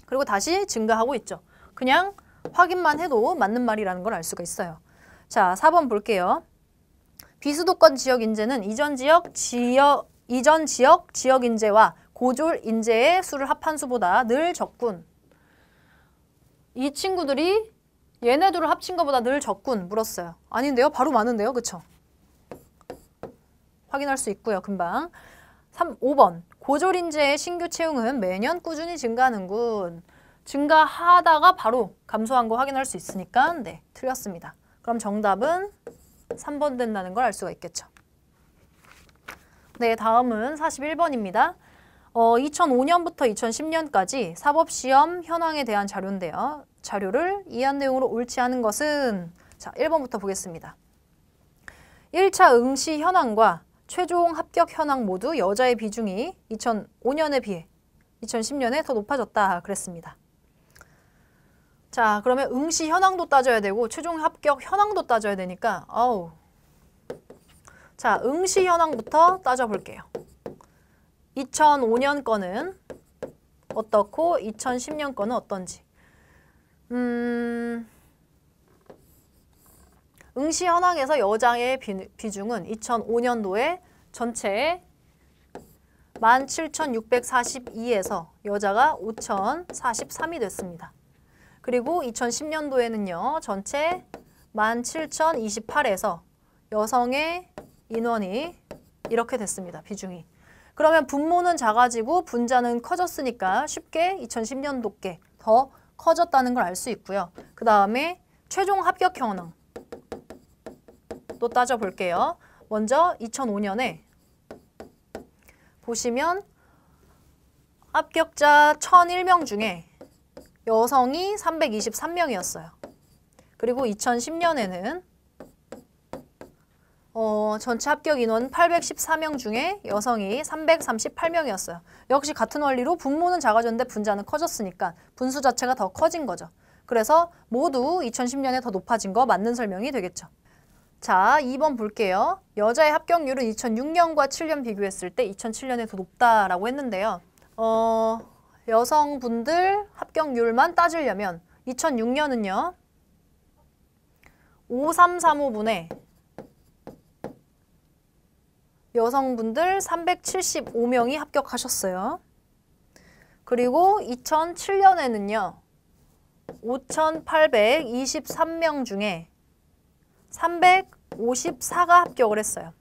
그리고 다시 증가하고 있죠. 그냥 확인만 해도 맞는 말이라는 걸 알 수가 있어요. 자, 4번 볼게요. 비수도권 지역 인재는 이전 지역 지역 이전 지역 지역 인재와 고졸 인재의 수를 합한 수보다 늘 적군. 이 친구들이 얘네 둘을 합친 것보다 늘 적군 물었어요. 아닌데요? 바로 많은데요? 그쵸? 확인할 수 있고요. 금방. 3, 5번. 고졸인재의 신규 채용은 매년 꾸준히 증가하는군. 증가하다가 바로 감소한 거 확인할 수 있으니까 네, 틀렸습니다. 그럼 정답은 3번 된다는 걸 알 수가 있겠죠. 네, 다음은 41번입니다. 어, 2005년부터 2010년까지 사법시험 현황에 대한 자료인데요. 자료를 이해한 내용으로 옳지 않은 것은 자, 1번부터 보겠습니다. 1차 응시 현황과 최종 합격 현황 모두 여자의 비중이 2005년에 비해 2010년에 더 높아졌다 그랬습니다. 자, 그러면 응시 현황도 따져야 되고 최종 합격 현황도 따져야 되니까 어우. 자, 응시 현황부터 따져볼게요. 2005년 거는 어떻고 2010년 거는 어떤지. 음... 응시 현황에서 여장의 비중은 2005년도에 전체의 17,642에서 여자가 5,043이 됐습니다. 그리고 2010년도에는요. 전체 17,028에서 여성의 인원이 이렇게 됐습니다. 비중이. 그러면 분모는 작아지고 분자는 커졌으니까 쉽게 2010년도께 더 커졌다는 걸 알 수 있고요. 그 다음에 최종 합격 현황 또 따져볼게요. 먼저 2005년에 보시면 합격자 1001명 중에 여성이 323명이었어요. 그리고 2010년에는 어, 전체 합격 인원 814명 중에 여성이 338명이었어요. 역시 같은 원리로 분모는 작아졌는데 분자는 커졌으니까 분수 자체가 더 커진 거죠. 그래서 모두 2010년에 더 높아진 거 맞는 설명이 되겠죠. 자, 2번 볼게요. 여자의 합격률은 2006년과 7년 비교했을 때 2007년에 더 높다라고 했는데요. 어, 여성분들 합격률만 따지려면 2006년은요. 5335분의 여성분들 375명이 합격하셨어요. 그리고 2007년에는요. 5,823명 중에 354가 합격을 했어요.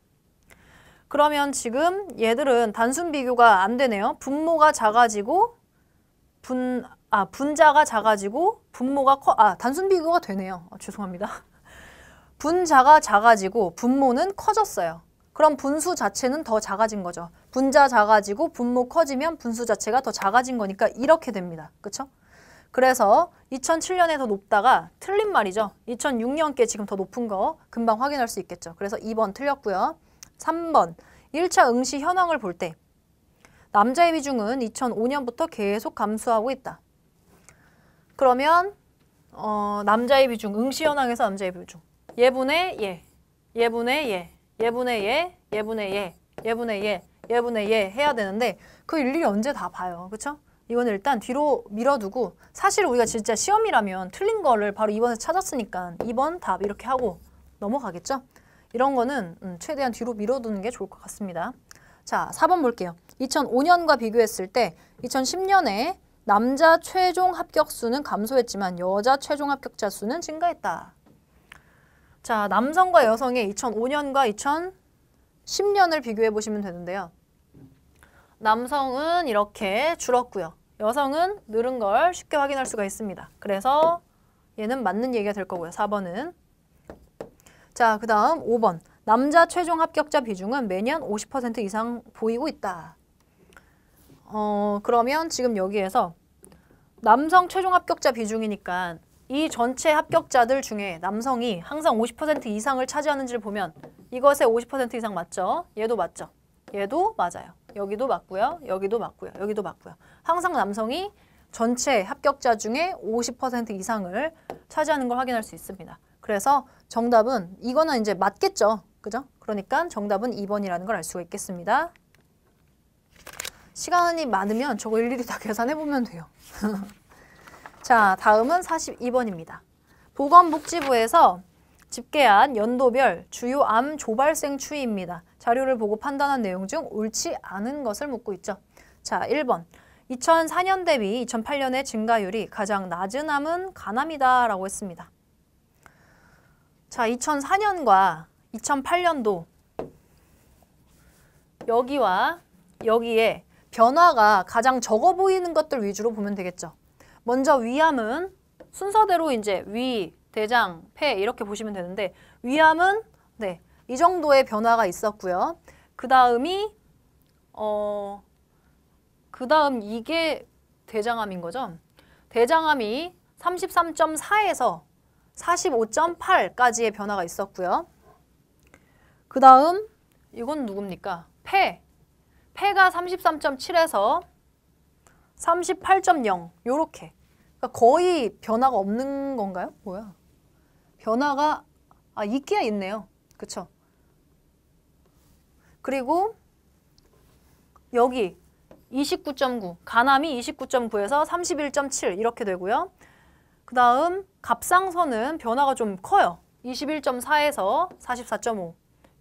그러면 지금 얘들은 단순 비교가 안 되네요. 분모가 작아지고 분, 아, 분자가 작아지고 분모가 커, 아, 단순 비교가 되네요. 아, 죄송합니다. 분자가 작아지고 분모는 커졌어요. 그럼 분수 자체는 더 작아진 거죠. 분자 작아지고 분모 커지면 분수 자체가 더 작아진 거니까 이렇게 됩니다. 그렇죠? 그래서 2007년에 더 높다가 틀린 말이죠. 2006년께 지금 더 높은 거 금방 확인할 수 있겠죠. 그래서 2번 틀렸고요. 3번 1차 응시 현황을 볼 때 남자의 비중은 2005년부터 계속 감소하고 있다. 그러면 어, 남자의 비중, 응시 현황에서 남자의 비중 예분의 예, 예분의 예, 예분의 예, 예분의 예, 예분의 예, 예분의 예 해야 되는데 그 일일이 언제 다 봐요. 그렇죠? 이거는 일단 뒤로 밀어두고 사실 우리가 진짜 시험이라면 틀린 거를 바로 2번에 찾았으니까 2번 답 이렇게 하고 넘어가겠죠? 이런 거는 음, 최대한 뒤로 밀어두는 게 좋을 것 같습니다. 자, 4번 볼게요. 2005년과 비교했을 때 2010년에 남자 최종 합격 수는 감소했지만 여자 최종 합격자 수는 증가했다. 자, 남성과 여성의 2005년과 2010년을 비교해 보시면 되는데요. 남성은 이렇게 줄었고요. 여성은 늘은 걸 쉽게 확인할 수가 있습니다. 그래서 얘는 맞는 얘기가 될 거고요. 4번은. 자, 그 다음 5번. 남자 최종 합격자 비중은 매년 50% 이상 보이고 있다. 어, 그러면 지금 여기에서 남성 최종 합격자 비중이니까 이 전체 합격자들 중에 남성이 항상 50% 이상을 차지하는지를 보면 이것에50% 이상 맞죠? 얘도 맞죠? 얘도 맞아요. 여기도 맞고요. 여기도 맞고요. 여기도 맞고요. 항상 남성이 전체 합격자 중에 50% 이상을 차지하는 걸 확인할 수 있습니다. 그래서 정답은 이거는 이제 맞겠죠. 그죠? 그러니까 정답은 2번이라는 걸 알 수가 있겠습니다. 시간이 많으면 저거 일일이 다 계산해보면 돼요. 자, 다음은 42번입니다. 보건복지부에서 집계한 연도별 주요 암 조발생 추이입니다. 자료를 보고 판단한 내용 중 옳지 않은 것을 묻고 있죠. 자, 1번. 2004년 대비 2008년의 증가율이 가장 낮은 암은 간암이다 라고 했습니다. 자, 2004년과 2008년도 여기와 여기에 변화가 가장 적어 보이는 것들 위주로 보면 되겠죠. 먼저 위암은 순서대로 이제 위, 대장, 폐 이렇게 보시면 되는데 위암은 네, 이 정도의 변화가 있었고요. 그 다음이 어, 그 다음 이게 대장암인 거죠. 대장암이 33.4에서 45.8까지의 변화가 있었고요. 그 다음 이건 누굽니까? 폐. 폐가 33.7에서 38.0 요렇게 그러니까 거의 변화가 없는 건가요? 뭐야? 변화가 아 있기야 있네요. 그쵸? 그리고 여기 29.9 가남이 29.9에서 31.7 이렇게 되고요. 그 다음 갑상선은 변화가 좀 커요. 21.4에서 44.5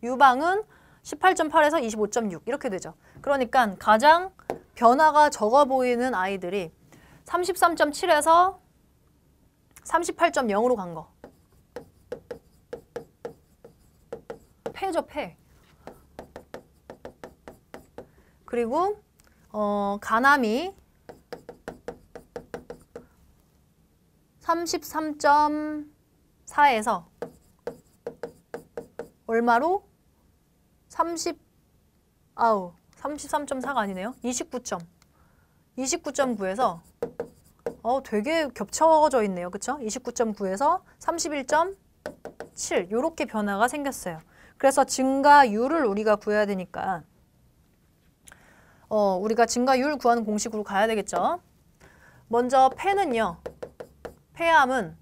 유방은 18.8에서 25.6 이렇게 되죠. 그러니까 가장 변화가 적어 보이는 아이들이 33.7에서 38.0으로 간 거. 패죠, 패. 그리고 어, 가남이 33.4에서 얼마로? 30 아우 33.4가 아니네요. 29점. 29.9에서 어, 되게 겹쳐져 있네요. 그렇죠? 29.9에서 31.7 이렇게 변화가 생겼어요. 그래서 증가율을 우리가 구해야 되니까 어, 우리가 증가율 구하는 공식으로 가야 되겠죠. 먼저 폐는요. 폐암은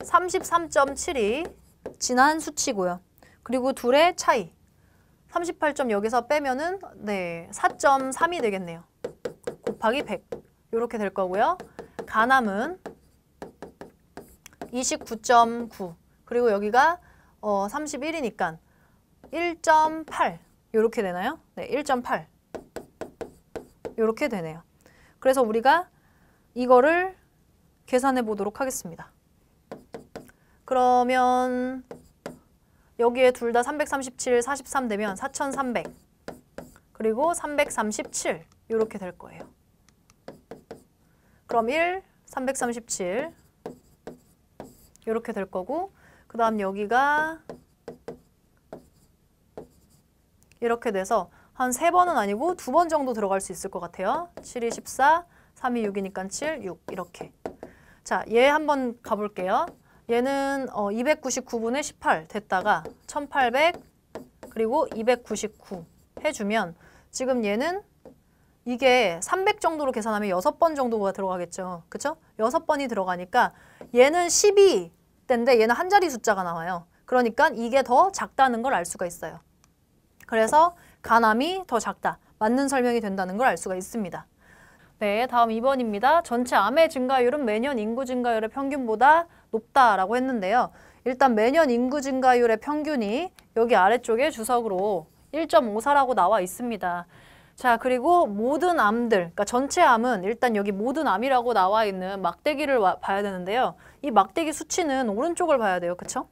33.7이 지난 수치고요. 그리고 둘의 차이. 38. 여기서 빼면은 네, 4.3이 되겠네요. 곱하기 100 이렇게 될 거고요. 가남은 29.9 그리고 여기가 어, 31이니까 1.8 이렇게 되나요? 네, 1.8 이렇게 되네요. 그래서 우리가 이거를 계산해 보도록 하겠습니다. 그러면 여기에 둘 다 337, 43 되면 4300 그리고 337 이렇게 될 거예요. 그럼 1, 337 이렇게 될 거고 그 다음 여기가 이렇게 돼서 한3번은 아니고 두 번 정도 들어갈 수 있을 것 같아요. 7이 14, 3이 6이니까 7, 6 이렇게. 자, 얘 한번 가볼게요. 얘는 어, 299분의 18 됐다가 1800 그리고 299 해주면 지금 얘는 이게 300 정도로 계산하면 6번 정도가 들어가겠죠. 그쵸? 6번이 들어가니까 얘는 12대인데 얘는 한 자리 숫자가 나와요. 그러니까 이게 더 작다는 걸 알 수가 있어요. 그래서 가남이 더 작다. 맞는 설명이 된다는 걸 알 수가 있습니다. 네, 다음 2번입니다. 전체 암의 증가율은 매년 인구 증가율의 평균보다 높다라고 했는데요. 일단 매년 인구 증가율의 평균이 여기 아래쪽에 주석으로 1.54라고 나와 있습니다. 자 그리고 모든 암들, 그러니까 전체 암은 일단 여기 모든 암이라고 나와 있는 막대기를 와, 봐야 되는데요. 이 막대기 수치는 오른쪽을 봐야 돼요. 그쵸?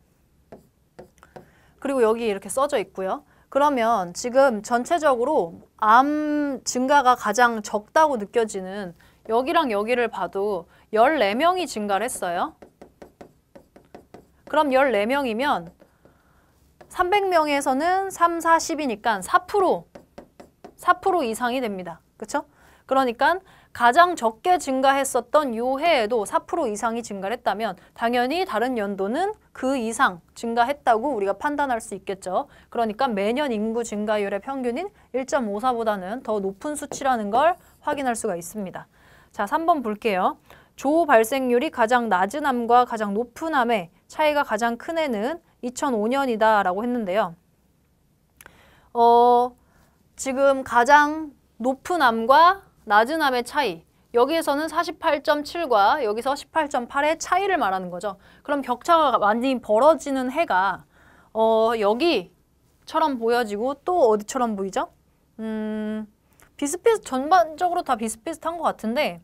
그리고 여기 이렇게 써져 있고요. 그러면 지금 전체적으로 암 증가가 가장 적다고 느껴지는 여기랑 여기를 봐도 14명이 증가를 했어요. 그럼 14명이면 300명에서는 3, 40이니까 4% 4% 이상이 됩니다. 그렇죠? 그러니까 가장 적게 증가했었던 요 해에도 4% 이상이 증가했다면 당연히 다른 연도는 그 이상 증가했다고 우리가 판단할 수 있겠죠. 그러니까 매년 인구 증가율의 평균인 1.54보다는 더 높은 수치라는 걸 확인할 수가 있습니다. 자, 3번 볼게요. 조 발생률이 가장 낮은 암과 가장 높은 암의 차이가 가장 큰해는 2005년이다라고 했는데요. 어, 지금 가장 높은 암과 낮은 암의 차이 여기에서는 48.7과 여기서 18.8의 차이를 말하는 거죠. 그럼 격차가 많이 벌어지는 해가 어, 여기처럼 보여지고 또 어디처럼 보이죠? 음, 비슷비슷 전반적으로 다 비슷비슷한 것 같은데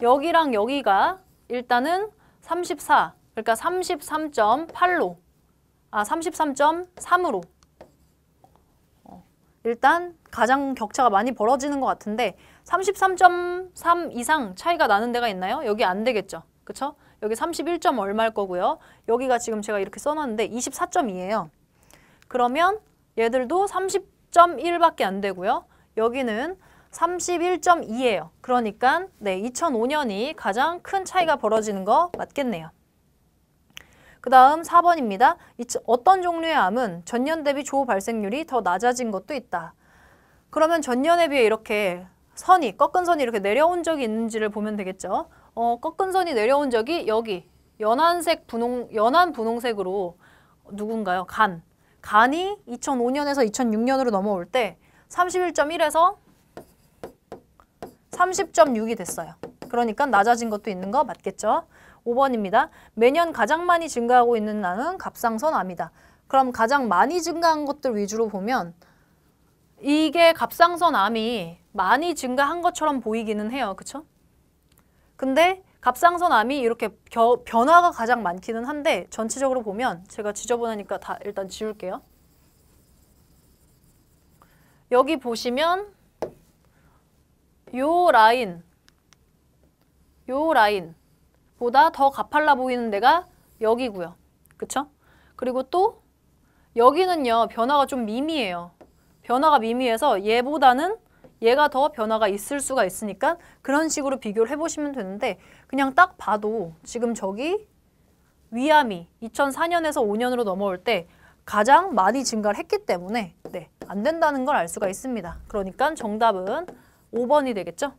여기랑 여기가 일단은 34 그러니까 33.8로 아 33.3으로 일단 가장 격차가 많이 벌어지는 것 같은데 33.3 이상 차이가 나는 데가 있나요? 여기 안 되겠죠. 그렇죠? 여기 31점 얼마일 거고요. 여기가 지금 제가 이렇게 써놨는데 24점이에요. 그러면 얘들도 30.1밖에 안 되고요. 여기는 31.2예요. 그러니까 네 2005년이 가장 큰 차이가 벌어지는 거 맞겠네요. 그 다음 4번입니다. 어떤 종류의 암은 전년 대비 조 발생률이 더 낮아진 것도 있다. 그러면 전년에 비해 이렇게 선이, 꺾은 선이 이렇게 내려온 적이 있는지를 보면 되겠죠. 어, 꺾은 선이 내려온 적이 여기, 연한색 분홍, 연한 분홍색으로 누군가요? 간. 간이 2005년에서 2006년으로 넘어올 때 31.1에서 30.6이 됐어요. 그러니까 낮아진 것도 있는 거 맞겠죠? 5번입니다. 매년 가장 많이 증가하고 있는 항은 갑상선 암이다. 그럼 가장 많이 증가한 것들 위주로 보면 이게 갑상선 암이 많이 증가한 것처럼 보이기는 해요. 그렇죠? 근데 갑상선 암이 이렇게 겨, 변화가 가장 많기는 한데 전체적으로 보면 제가 지저분하니까 다 일단 지울게요. 여기 보시면 요 라인 요 라인 보다 더 가팔라 보이는 데가 여기고요. 그쵸? 그리고 또 여기는요. 변화가 좀 미미해요. 변화가 미미해서 얘보다는 얘가 더 변화가 있을 수가 있으니까 그런 식으로 비교를 해보시면 되는데 그냥 딱 봐도 지금 저기 위암이 2004년에서 5년으로 넘어올 때 가장 많이 증가를 했기 때문에 네, 안 된다는 걸 알 수가 있습니다. 그러니까 정답은 5번이 되겠죠?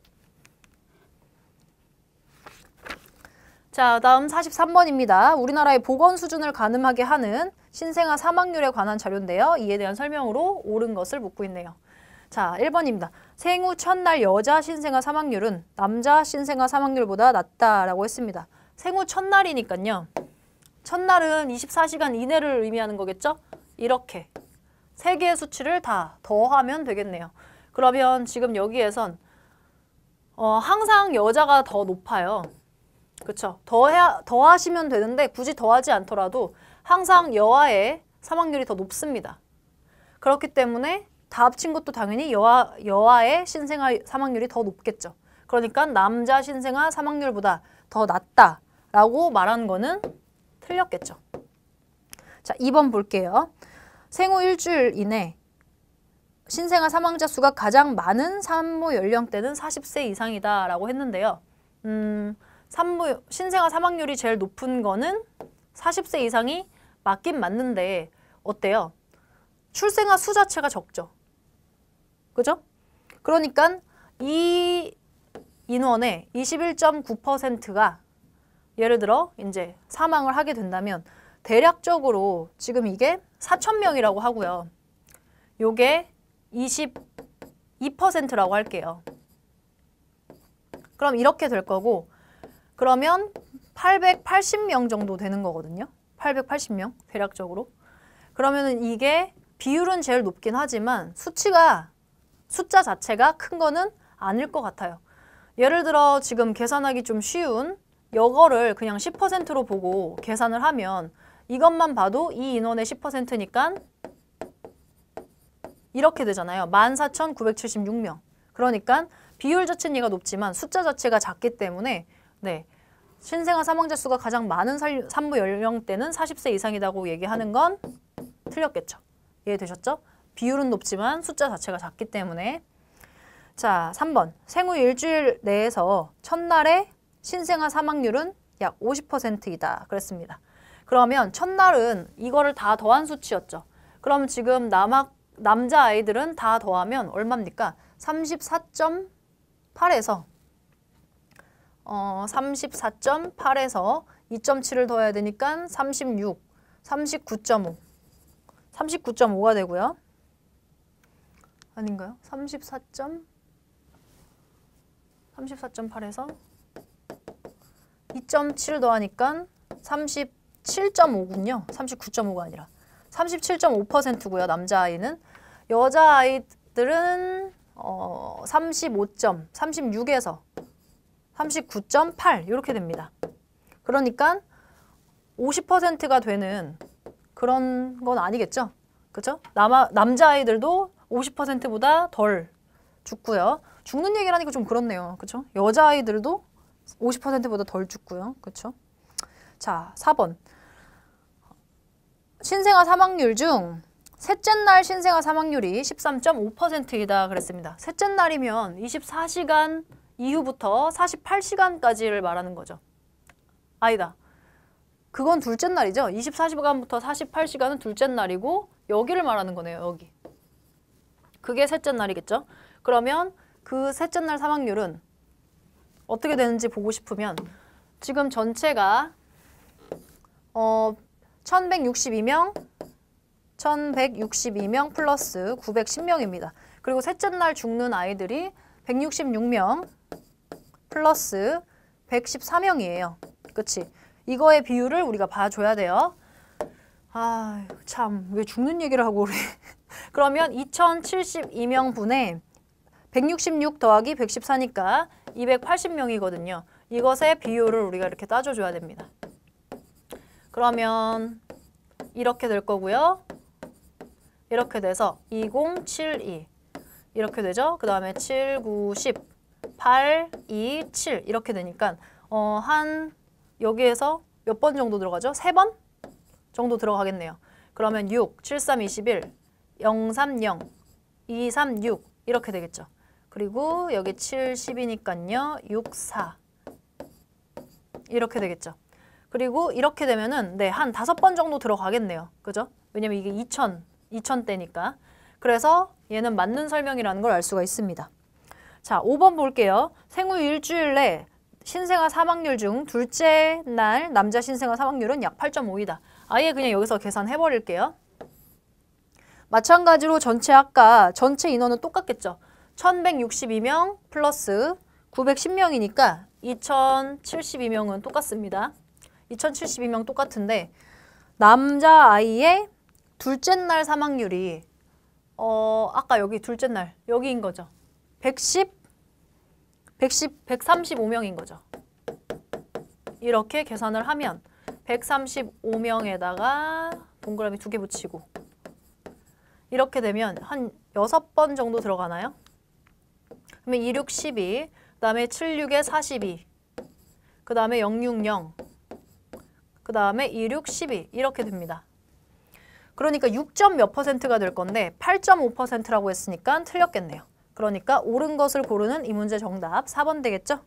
자, 다음 43번입니다. 우리나라의 보건 수준을 가늠하게 하는 신생아 사망률에 관한 자료인데요. 이에 대한 설명으로 옳은 것을 묻고 있네요. 자, 1번입니다. 생후 첫날 여자 신생아 사망률은 남자 신생아 사망률보다 낮다라고 했습니다. 생후 첫날이니까요. 첫날은 24시간 이내를 의미하는 거겠죠? 이렇게 세 개의 수치를 다 더하면 되겠네요. 그러면 지금 여기에선 어, 항상 여자가 더 높아요. 그렇죠. 더해 더하시면 되는데 굳이 더하지 않더라도 항상 여아의 사망률이 더 높습니다. 그렇기 때문에 다 합친 것도 당연히 여아, 여아의 신생아 사망률이 더 높겠죠. 그러니까 남자 신생아 사망률보다 더 낮다라고 말한 거는 틀렸겠죠. 자, 2번 볼게요. 생후 일주일 이내 신생아 사망자 수가 가장 많은 산모 연령대는 40세 이상이다라고 했는데요. 음, 산부 신생아 사망률이 제일 높은 거는 40세 이상이 맞긴 맞는데 어때요? 출생아 수 자체가 적죠. 그죠? 그러니까 이 인원의 21.9%가 예를 들어 이제 사망을 하게 된다면 대략적으로 지금 이게 4,000명이라고 하고요. 요게 22%라고 할게요. 그럼 이렇게 될 거고 그러면 880명 정도 되는 거거든요. 880명 대략적으로. 그러면은 이게 비율은 제일 높긴 하지만 수치가 숫자 자체가 큰 거는 아닐 것 같아요. 예를 들어 지금 계산하기 좀 쉬운 여거를 그냥 10%로 보고 계산을 하면 이것만 봐도 이 인원의 10%니까 이렇게 되잖아요. 14,976명. 그러니까 비율 자체는 얘가 높지만 숫자 자체가 작기 때문에 네. 신생아 사망자 수가 가장 많은 살, 산모 연령대는 40세 이상이라고 얘기하는 건 틀렸겠죠. 이해되셨죠? 비율은 높지만 숫자 자체가 작기 때문에 자, 3번. 생후 일주일 내에서 첫날에 신생아 사망률은 약 50%이다. 그랬습니다. 그러면 첫날은 이거를 다 더한 수치였죠. 그럼 지금 남학, 남자 아이들은 다 더하면 얼마입니까? 34.8에서 어, 34.8에서 2.7을 더해야 되니까 36, 39.5, 39.5가 되고요. 아닌가요? 34. 34.8에서 2.7 더하니까 37.5군요. 39.5가 아니라 37.5%고요. 남자아이는 여자아이들은 어, 3 5 36에서 39.8 이렇게 됩니다. 그러니까 50%가 되는 그런 건 아니겠죠? 그렇죠? 남아, 남자아이들도 50%보다 덜 죽고요. 죽는 얘기를하니까좀 그렇네요. 그렇죠? 여자아이들도 50%보다 덜 죽고요. 그렇죠? 자, 4번. 신생아 사망률 중 셋째 날 신생아 사망률이 13.5%이다 그랬습니다. 셋째 날이면 24시간 이후부터 48시간까지를 말하는 거죠. 아니다. 그건 둘째 날이죠. 24시간부터 48시간은 둘째 날이고 여기를 말하는 거네요. 여기. 그게 셋째 날이겠죠. 그러면 그 셋째 날 사망률은 어떻게 되는지 보고 싶으면 지금 전체가 어 1162명 1162명 플러스 910명입니다. 그리고 셋째 날 죽는 아이들이 166명 플러스 114명이에요. 그치? 이거의 비율을 우리가 봐줘야 돼요. 아, 참, 왜 죽는 얘기를 하고 그래. 그러면 2072명분의 166 더하기 114니까 280명이거든요. 이것의 비율을 우리가 이렇게 따져줘야 됩니다. 그러면 이렇게 될 거고요. 이렇게 돼서 2072 이렇게 되죠. 그 다음에 7, 9, 0 8, 2, 7 이렇게 되니까 어, 한 여기에서 몇 번 정도 들어가죠? 3번 정도 들어가겠네요. 그러면 6, 7, 3, 21, 0, 3, 0, 2, 3, 6 이렇게 되겠죠. 그리고 여기 7, 10이니까요. 6, 4 이렇게 되겠죠. 그리고 이렇게 되면은 네, 한 다섯 번 정도 들어가겠네요. 그죠? 왜냐면 이게 2000, 2000대니까. 그래서 얘는 맞는 설명이라는 걸 알 수가 있습니다. 자, 5번 볼게요. 생후 일주일 내 신생아 사망률 중 둘째 날 남자 신생아 사망률은 약 8.5이다. 아예 그냥 여기서 계산해버릴게요. 마찬가지로 전체 아까 전체 인원은 똑같겠죠. 1162명 플러스 910명이니까 2072명은 똑같습니다. 2072명 똑같은데 남자아이의 둘째 날 사망률이 어 아까 여기 둘째 날 여기인 거죠. 110, 110, 135명인 거죠. 이렇게 계산을 하면 135명에다가 동그라미 두 개 붙이고 이렇게 되면 한 6번 정도 들어가나요? 그러면 2, 6, 12, 그 다음에 7, 6에 42, 그 다음에 0, 6, 0, 그 다음에 2, 6, 12 이렇게 됩니다. 그러니까 6점 몇 퍼센트가 될 건데 8.5%라고 했으니까 틀렸겠네요. 그러니까 옳은 것을 고르는 이 문제 정답 4번 되겠죠?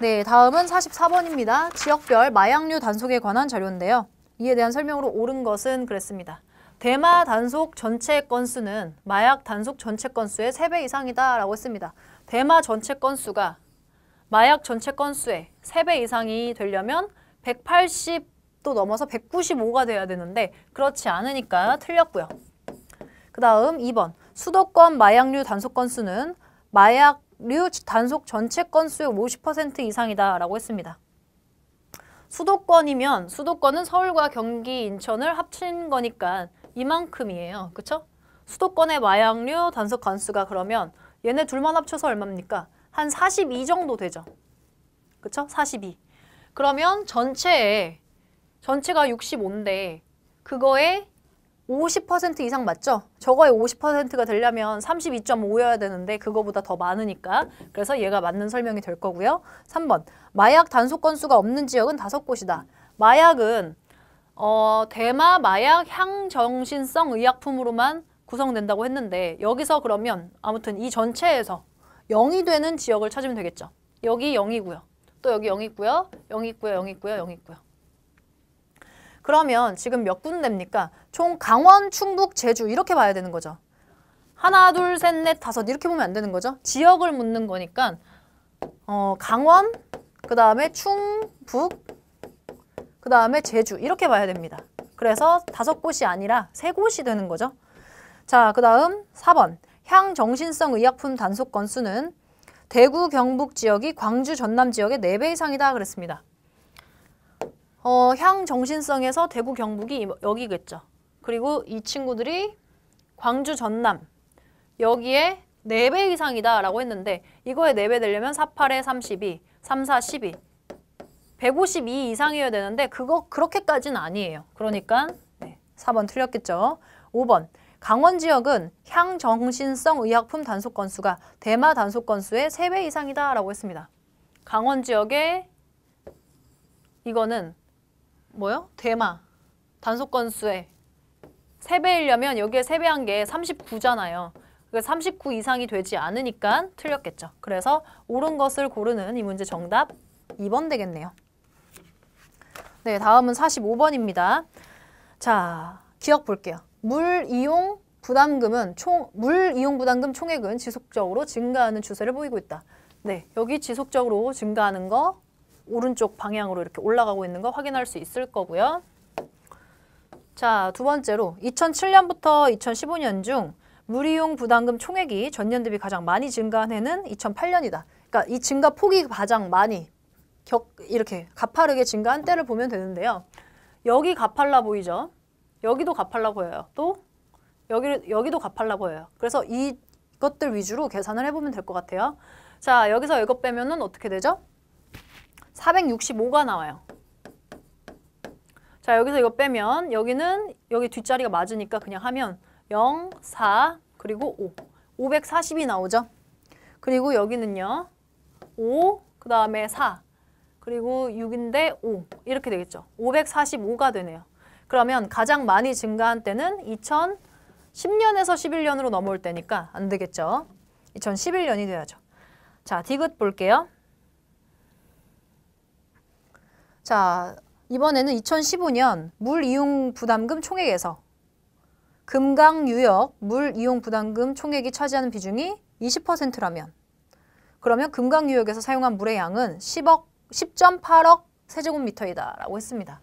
네, 다음은 44번입니다. 지역별 마약류 단속에 관한 자료인데요. 이에 대한 설명으로 옳은 것은 그랬습니다. 대마 단속 전체 건수는 마약 단속 전체 건수의 3배 이상이다 라고 했습니다. 대마 전체 건수가 마약 전체 건수의 3배 이상이 되려면 180도 넘어서 195가 돼야 되는데 그렇지 않으니까 틀렸고요. 그 다음 2번 수도권 마약류 단속 건수는 마약류 단속 전체 건수의 50% 이상이다라고 했습니다. 수도권이면 수도권은 서울과 경기, 인천을 합친 거니까 이만큼이에요. 그렇죠? 수도권의 마약류 단속 건수가 그러면 얘네 둘만 합쳐서 얼마입니까? 한 42 정도 되죠. 그렇죠? 42. 그러면 전체에 전체가 65인데 그거에 50% 이상 맞죠? 저거의 50%가 되려면 32.5여야 되는데 그거보다 더 많으니까 그래서 얘가 맞는 설명이 될 거고요. 3번 마약 단속 건수가 없는 지역은 다섯 곳이다. 마약은 어, 대마, 마약, 향정신성 의약품으로만 구성된다고 했는데 여기서 그러면 아무튼 이 전체에서 0이 되는 지역을 찾으면 되겠죠. 여기 0이고요. 또 여기 0 있고요. 0 있고요. 0 있고요. 0 있고요. 그러면 지금 몇 군데입니까? 총 강원, 충북, 제주 이렇게 봐야 되는 거죠. 하나, 둘, 셋, 넷, 다섯 이렇게 보면 안 되는 거죠. 지역을 묻는 거니까 어, 강원, 그 다음에 충북, 그 다음에 제주 이렇게 봐야 됩니다. 그래서 다섯 곳이 아니라 세 곳이 되는 거죠. 자, 그 다음 4번 향정신성 의약품 단속 건수는 대구, 경북 지역이 광주, 전남 지역의 4배 이상이다 그랬습니다. 어, 향 정신성에서 대구 경북이 여기겠죠. 그리고 이 친구들이 광주 전남 여기에 4배 이상이다 라고 했는데 이거에 4배 되려면 4, 8에 32, 3, 4, 12 152 이상이어야 되는데 그거 그렇게까지는 아니에요. 그러니까 네, 4번 틀렸겠죠. 5번 강원 지역은 향정신성 의약품 단속 건수가 대마 단속 건수의 3배 이상이다 라고 했습니다. 강원 지역에 이거는 뭐요? 대마 단속 건수에 세배이려면 여기에 세배한 게 39잖아요. 그39 그러니까 이상이 되지 않으니까 틀렸겠죠. 그래서 옳은 것을 고르는 이 문제 정답 2번 되겠네요. 네, 다음은 45번입니다. 자, 기억 볼게요. 물 이용 부담금은 총, 물 이용 부담금 총액은 지속적으로 증가하는 추세를 보이고 있다. 네, 여기 지속적으로 증가하는 거 오른쪽 방향으로 이렇게 올라가고 있는 거 확인할 수 있을 거고요. 자, 두 번째로 2007년부터 2015년 중 무리용 부담금 총액이 전년 대비 가장 많이 증가한 해는 2008년이다. 그러니까 이 증가 폭이 가장 많이 격, 이렇게 가파르게 증가한 때를 보면 되는데요. 여기 가팔라 보이죠? 여기도 가팔라 보여요. 또 여기, 여기도 가팔라 보여요. 그래서 이것들 위주로 계산을 해보면 될 것 같아요. 자, 여기서 이것 빼면은 어떻게 되죠? 465가 나와요. 자, 여기서 이거 빼면 여기는 여기 뒷자리가 맞으니까 그냥 하면 0, 4, 그리고 5. 540이 나오죠. 그리고 여기는요. 5, 그 다음에 4, 그리고 6인데 5 이렇게 되겠죠. 545가 되네요. 그러면 가장 많이 증가한 때는 2010년에서 11년으로 넘어올 때니까 안 되겠죠. 2011년이 돼야죠. 자, 디귿 볼게요. 자, 이번에는 2015년 물 이용 부담금 총액에서 금강유역 물 이용 부담금 총액이 차지하는 비중이 20%라면 그러면 금강유역에서 사용한 물의 양은 10억 10.8억 세제곱미터이다라고 했습니다.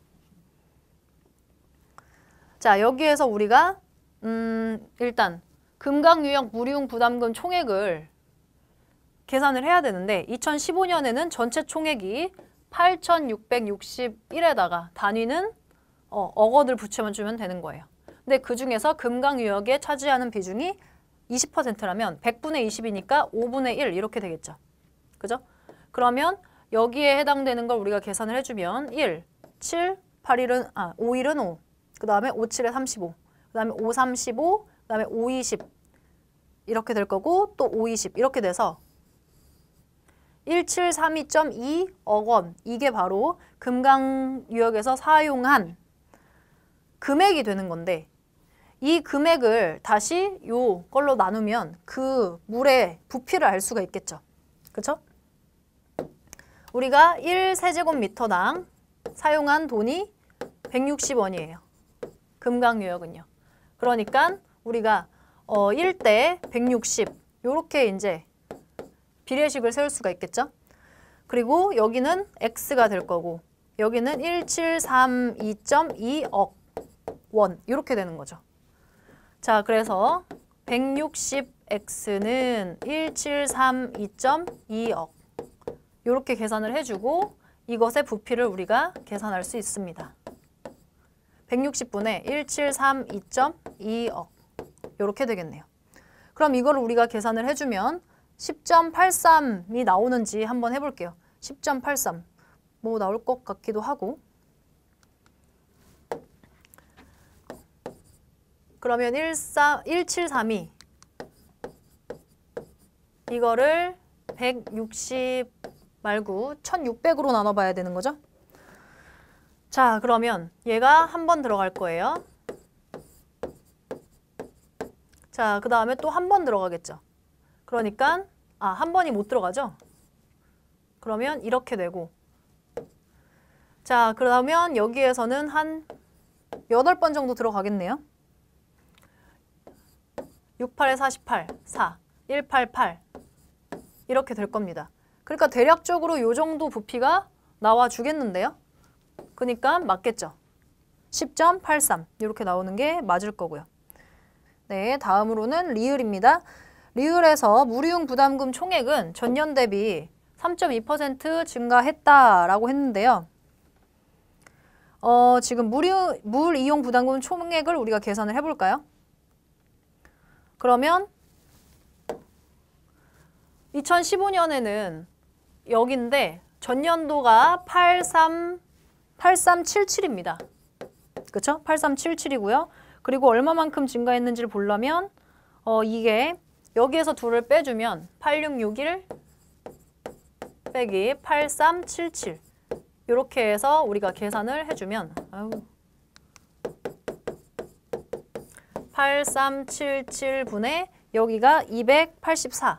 자, 여기에서 우리가 음, 일단 금강유역 물이용 부담금 총액을 계산을 해야 되는데 2015년에는 전체 총액이 8,661에다가 단위는 어, 억원을 붙여만 주면 되는 거예요. 근데 그중에서 금강유역에 차지하는 비중이 20%라면 100분의 20이니까 5분의 1 이렇게 되겠죠. 그죠? 그러면 여기에 해당되는 걸 우리가 계산을 해주면 1, 7, 8, 일은 아, 5, 1은 5. 그 다음에 5, 7에 35. 그 다음에 5, 35. 그 다음에 5, 20. 이렇게 될 거고 또 5, 20. 이렇게 돼서 1732.2억 원 이게 바로 금강유역에서 사용한 금액이 되는 건데 이 금액을 다시 요 걸로 나누면 그 물의 부피를 알 수가 있겠죠. 그렇죠? 우리가 1세제곱미터당 사용한 돈이 160원이에요. 금강유역은요. 그러니까 우리가 어 1대 160 요렇게 이제 비례식을 세울 수가 있겠죠. 그리고 여기는 x가 될 거고 여기는 1732.2억 원 이렇게 되는 거죠. 자, 그래서 160x는 1732.2억 이렇게 계산을 해주고 이것의 부피를 우리가 계산할 수 있습니다. 160분의 1732.2억 이렇게 되겠네요. 그럼 이걸 우리가 계산을 해주면 10.83이 나오는지 한번 해볼게요. 10.83. 뭐 나올 것 같기도 하고. 그러면 13, 1732. 이거를 160 말고 1600으로 나눠봐야 되는 거죠. 자, 그러면 얘가 한 번 들어갈 거예요. 자, 그 다음에 또 한 번 들어가겠죠. 그러니까 아, 한 번이 못 들어가죠? 그러면 이렇게 되고 자, 그러면 여기에서는 한 8번 정도 들어가겠네요. 68에 48, 4, 188 이렇게 될 겁니다. 그러니까 대략적으로 이 정도 부피가 나와주겠는데요. 그러니까 맞겠죠. 10.83 이렇게 나오는 게 맞을 거고요. 네, 다음으로는 리을입니다. 리을에서 무리용 부담금 총액은 전년 대비 3.2% 증가했다라고 했는데요. 어, 지금 무료, 물 이용 부담금 총액을 우리가 계산을 해볼까요? 그러면 2015년에는 여기인데 전년도가 83, 8377입니다. 그쵸? 8377이고요. 그리고 얼마만큼 증가했는지를 보려면 어, 이게 여기에서 둘을 빼주면 8661 빼기 8377 이렇게 해서 우리가 계산을 해주면 8377분의 여기가 284가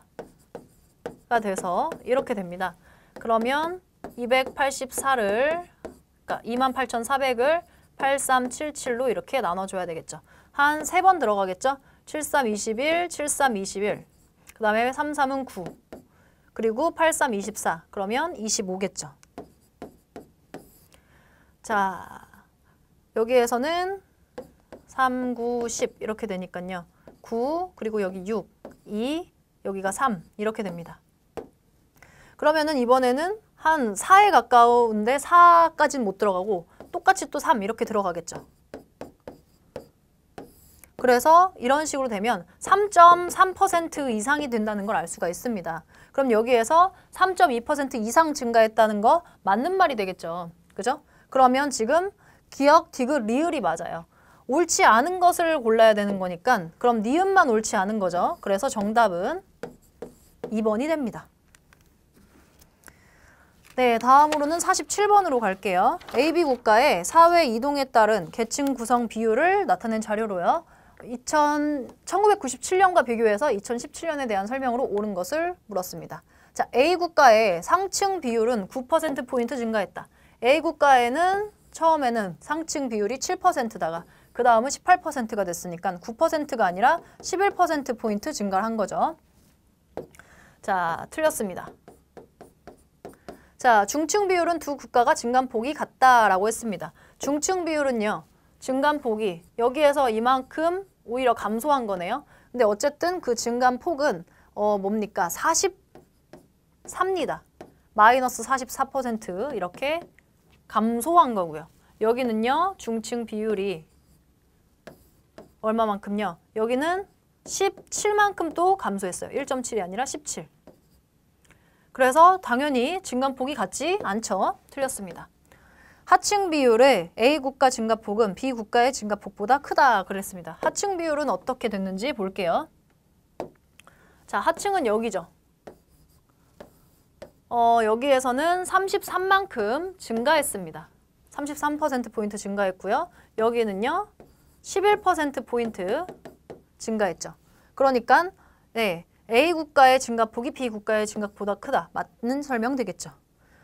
돼서 이렇게 됩니다. 그러면 284를 그러니까 28,400을 8377로 이렇게 나눠줘야 되겠죠. 한 세 번 들어가겠죠. 73, 21, 73, 21. 그 다음에 33은 9. 그리고 83, 24. 그러면 25겠죠. 자, 여기에서는 3, 9, 10 이렇게 되니까요. 9, 그리고 여기 6, 2, 여기가 3 이렇게 됩니다. 그러면은 이번에는 한 4에 가까운데 4까지는 못 들어가고 똑같이 또 3 이렇게 들어가겠죠. 그래서 이런 식으로 되면 3.3% 이상이 된다는 걸 알 수가 있습니다. 그럼 여기에서 3.2% 이상 증가했다는 거 맞는 말이 되겠죠. 그죠? 그러면 지금 기억, 디귿, 리을이 맞아요. 옳지 않은 것을 골라야 되는 거니까 그럼 니은만 옳지 않은 거죠. 그래서 정답은 2번이 됩니다. 네, 다음으로는 47번으로 갈게요. AB 국가의 사회 이동에 따른 계층 구성 비율을 나타낸 자료로요. 2000, 1997년과 비교해서 2017년에 대한 설명으로 옳은 것을 물었습니다. 자, A 국가의 상층 비율은 9%포인트 증가했다. A 국가에는 처음에는 상층 비율이 7%다가 그 다음은 18%가 됐으니까 9%가 아니라 11%포인트 증가를 한 거죠. 자, 틀렸습니다. 자, 중층 비율은 두 국가가 증감폭이 같다라고 했습니다. 중층 비율은요. 증감폭이 여기에서 이만큼 오히려 감소한 거네요. 근데 어쨌든 그 증감 폭은 어 뭡니까? 43입니다. 마이너스 44% 이렇게 감소한 거고요. 여기는요. 중층 비율이 얼마만큼요? 여기는 17만큼 또 감소했어요. 1.7이 아니라 17. 그래서 당연히 증감폭이 같지 않죠. 틀렸습니다. 하층 비율의 A 국가 증가폭은 B 국가의 증가폭보다 크다 그랬습니다. 하층 비율은 어떻게 됐는지 볼게요. 자, 하층은 여기죠. 어, 여기에서는 33만큼 증가했습니다. 33%포인트 증가했고요. 여기는요. 11%포인트 증가했죠. 그러니까 네, A 국가의 증가폭이 B 국가의 증가폭보다 크다. 맞는 설명 되겠죠.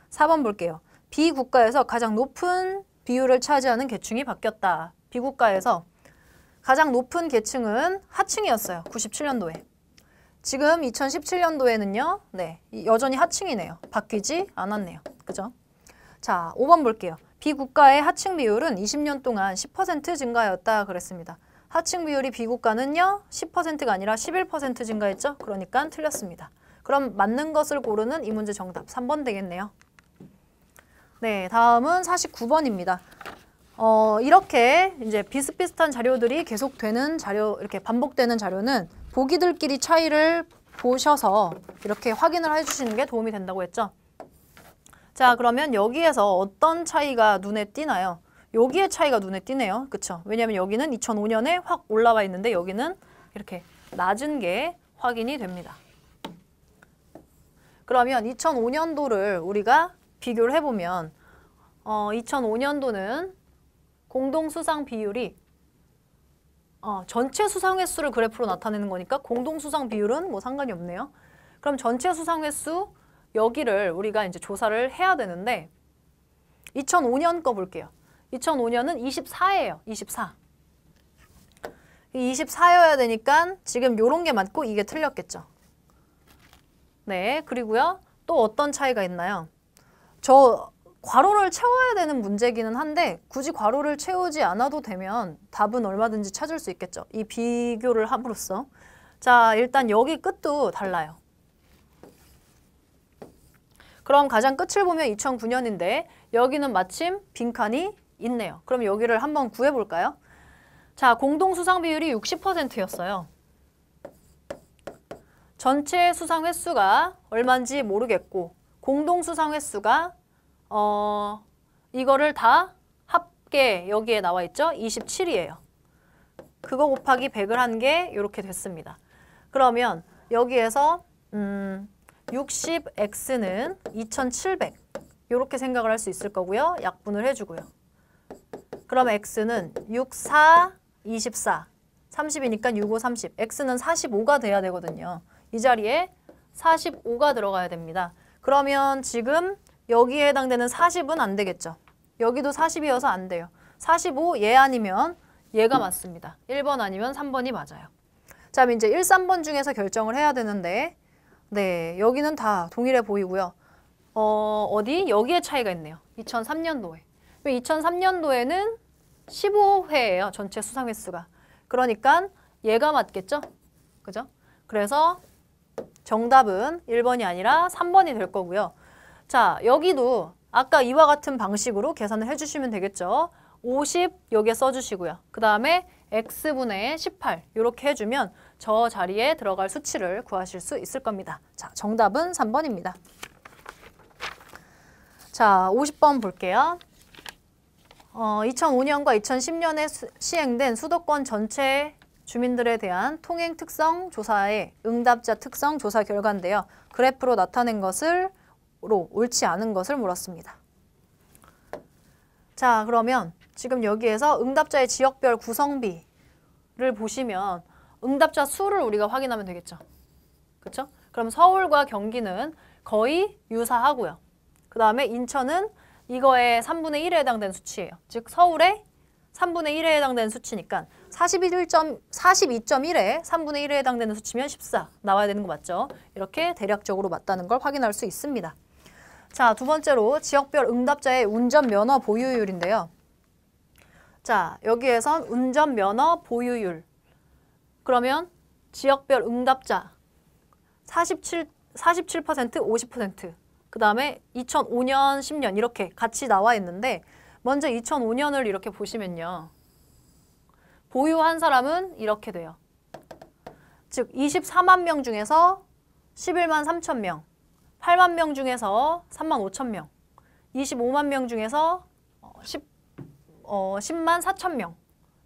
4번 볼게요. 비국가에서 가장 높은 비율을 차지하는 계층이 바뀌었다. 비국가에서 가장 높은 계층은 하층이었어요. 97년도에. 지금 2017년도에는요. 네, 여전히 하층이네요. 바뀌지 않았네요. 그죠? 자, 5번 볼게요. 비국가의 하층 비율은 20년 동안 10% 증가였다 그랬습니다. 하층 비율이 비국가는요. 10%가 아니라 11% 증가했죠. 그러니까 틀렸습니다. 그럼 맞는 것을 고르는 이 문제 정답 3번 되겠네요. 네, 다음은 49번입니다. 어, 이렇게 이제 비슷비슷한 자료들이 계속되는 자료, 이렇게 반복되는 자료는 보기들끼리 차이를 보셔서 이렇게 확인을 해주시는 게 도움이 된다고 했죠. 자, 그러면 여기에서 어떤 차이가 눈에 띄나요? 여기에 차이가 눈에 띄네요. 그쵸 왜냐하면 여기는 2005년에 확 올라와 있는데 여기는 이렇게 낮은 게 확인이 됩니다. 그러면 2005년도를 우리가 비교를 해보면 어, 2005년도는 공동 수상 비율이 어, 전체 수상 횟수를 그래프로 나타내는 거니까 공동 수상 비율은 뭐 상관이 없네요. 그럼 전체 수상 횟수 여기를 우리가 이제 조사를 해야 되는데 2005년 거 볼게요. 2005년은 24예요. 24. 24여야 되니까 지금 요런 게 맞고 이게 틀렸겠죠. 네, 그리고요. 또 어떤 차이가 있나요? 저과로를 채워야 되는 문제기는 한데 굳이 과로를 채우지 않아도 되면 답은 얼마든지 찾을 수 있겠죠. 이 비교를 함으로써. 자, 일단 여기 끝도 달라요. 그럼 가장 끝을 보면 2009년인데 여기는 마침 빈칸이 있네요. 그럼 여기를 한번 구해볼까요? 자, 공동 수상 비율이 60%였어요. 전체 수상 횟수가 얼마인지 모르겠고 공동수상 횟수가 어 이거를 다 합계 여기에 나와 있죠? 27이에요. 그거 곱하기 100을 한 게 이렇게 됐습니다. 그러면 여기에서 음 60x는 2700 이렇게 생각을 할 수 있을 거고요. 약분을 해주고요. 그럼 x는 6, 4, 24 30이니까 6, 5, 30 x는 45가 돼야 되거든요. 이 자리에 45가 들어가야 됩니다. 그러면 지금 여기에 해당되는 40은 안 되겠죠. 여기도 40이어서 안 돼요. 45얘 예 아니면 얘가 맞습니다. 1번 아니면 3번이 맞아요. 자, 이제 1, 3번 중에서 결정을 해야 되는데 네, 여기는 다 동일해 보이고요. 어, 어디? 여기에 차이가 있네요. 2003년도에. 2003년도에는 15회예요. 전체 수상 횟수가. 그러니까 얘가 맞겠죠? 그죠? 그래서 정답은 1번이 아니라 3번이 될 거고요. 자, 여기도 아까 이와 같은 방식으로 계산을 해주시면 되겠죠. 50 여기에 써주시고요. 그 다음에 x분의 18 이렇게 해주면 저 자리에 들어갈 수치를 구하실 수 있을 겁니다. 자, 정답은 3번입니다. 자, 50번 볼게요. 어, 2005년과 2010년에 수, 시행된 수도권 전체 주민들에 대한 통행 특성 조사의 응답자 특성 조사 결과인데요. 그래프로 나타낸 것으로 옳지 않은 것을 물었습니다. 자, 그러면 지금 여기에서 응답자의 지역별 구성비를 보시면 응답자 수를 우리가 확인하면 되겠죠. 그렇죠? 그럼 서울과 경기는 거의 유사하고요. 그 다음에 인천은 이거의 3분의 1에 해당되는 수치예요. 즉 서울의 3분의 1에 해당되는 수치니까 4 1 42.1에 3분의 1에 해당되는 수치면 14 나와야 되는 거 맞죠? 이렇게 대략적으로 맞다는 걸 확인할 수 있습니다. 자, 두 번째로 지역별 응답자의 운전면허 보유율인데요. 자, 여기에선 운전면허 보유율. 그러면 지역별 응답자 47, 47%, 50%. 그 다음에 2005년, 10년 이렇게 같이 나와 있는데 먼저 2005년을 이렇게 보시면요. 보유한 사람은 이렇게 돼요. 즉 24만 명 중에서 11만 3천 명, 8만 명 중에서 3만 5천 명, 25만 명 중에서 10, 어, 10만 어, 4천 명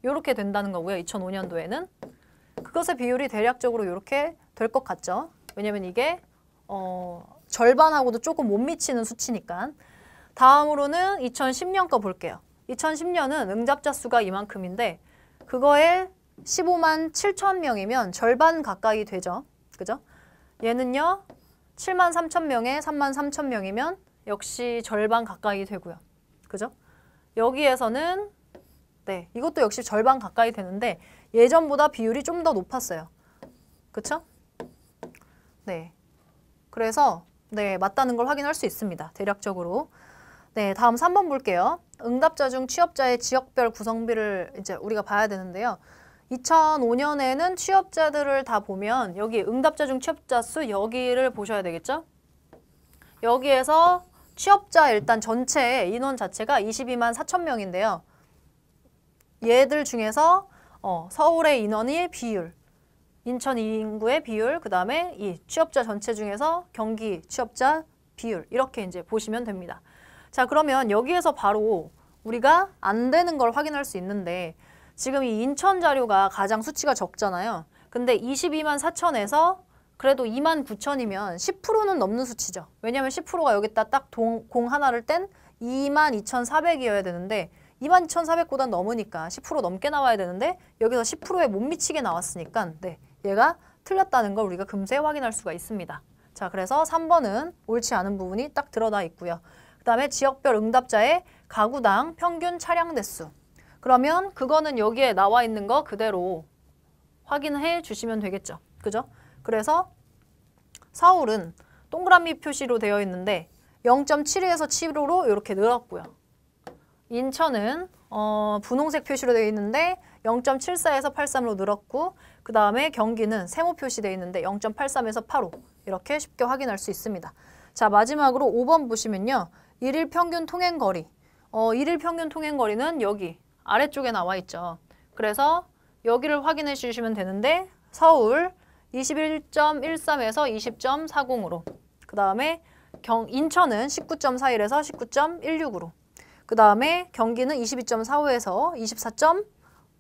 이렇게 된다는 거고요. 2005년도에는 그것의 비율이 대략적으로 이렇게 될 것 같죠. 왜냐면 이게 어, 절반하고도 조금 못 미치는 수치니까 다음으로는 2010년 거 볼게요. 2010년은 응답자 수가 이만큼인데 그거에 15만 7천 명이면 절반 가까이 되죠. 그죠? 얘는요. 7만 3천 명에 3만 3천 명이면 역시 절반 가까이 되고요. 그죠? 여기에서는 네, 이것도 역시 절반 가까이 되는데 예전보다 비율이 좀 더 높았어요. 그쵸? 네. 그래서 네, 맞다는 걸 확인할 수 있습니다. 대략적으로. 네, 다음 3번 볼게요. 응답자 중 취업자의 지역별 구성비를 이제 우리가 봐야 되는데요. 2005년에는 취업자들을 다 보면 여기 응답자 중 취업자 수 여기를 보셔야 되겠죠? 여기에서 취업자 일단 전체 인원 자체가 22만 4천 명인데요. 얘들 중에서 어, 서울의 인원의 비율, 인천 인구의 비율, 그 다음에 이 취업자 전체 중에서 경기 취업자 비율 이렇게 이제 보시면 됩니다. 자 그러면 여기에서 바로 우리가 안 되는 걸 확인할 수 있는데 지금 이 인천 자료가 가장 수치가 적잖아요. 근데 22만 4천에서 그래도 2만 9천이면 10%는 넘는 수치죠. 왜냐하면 10%가 여기다 딱 공 하나를 뗀 2만 2,400이어야 되는데 2만 2,400보다 넘으니까 10% 넘게 나와야 되는데 여기서 10%에 못 미치게 나왔으니까 네, 얘가 틀렸다는 걸 우리가 금세 확인할 수가 있습니다. 자, 그래서 3번은 옳지 않은 부분이 딱 드러나 있고요. 그다음에 지역별 응답자의 가구당 평균 차량 대수. 그러면 그거는 여기에 나와 있는 거 그대로 확인해 주시면 되겠죠. 그죠? 그래서 서울은 동그라미 표시로 되어 있는데 0.72에서 7호로 이렇게 늘었고요. 인천은 어, 분홍색 표시로 되어 있는데 0.74에서 83으로 늘었고 그 다음에 경기는 세모 표시되어 있는데 0.83에서 85 이렇게 쉽게 확인할 수 있습니다. 자 마지막으로 5번 보시면요. 일일 평균 통행 거리. 어, 일일 평균 통행 거리는 여기 아래쪽에 나와 있죠. 그래서 여기를 확인해 주시면 되는데 서울 21.13에서 20.40으로 그 다음에 경 인천은 19.41에서 19.16으로 그 다음에 경기는 22.45에서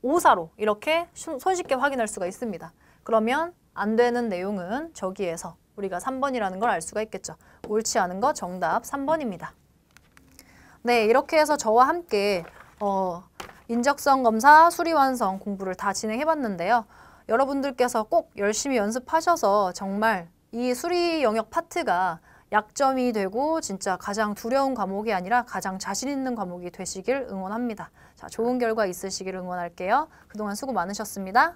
24.54로 이렇게 손쉽게 확인할 수가 있습니다. 그러면 안 되는 내용은 저기에서 우리가 3번이라는 걸 알 수가 있겠죠. 옳지 않은 거 정답 3번입니다. 네, 이렇게 해서 저와 함께 어, 인적성 검사, 수리 완성 공부를 다 진행해 봤는데요. 여러분들께서 꼭 열심히 연습하셔서 정말 이 수리 영역 파트가 약점이 되고 진짜 가장 두려운 과목이 아니라 가장 자신 있는 과목이 되시길 응원합니다. 자, 좋은 결과 있으시길 응원할게요. 그동안 수고 많으셨습니다.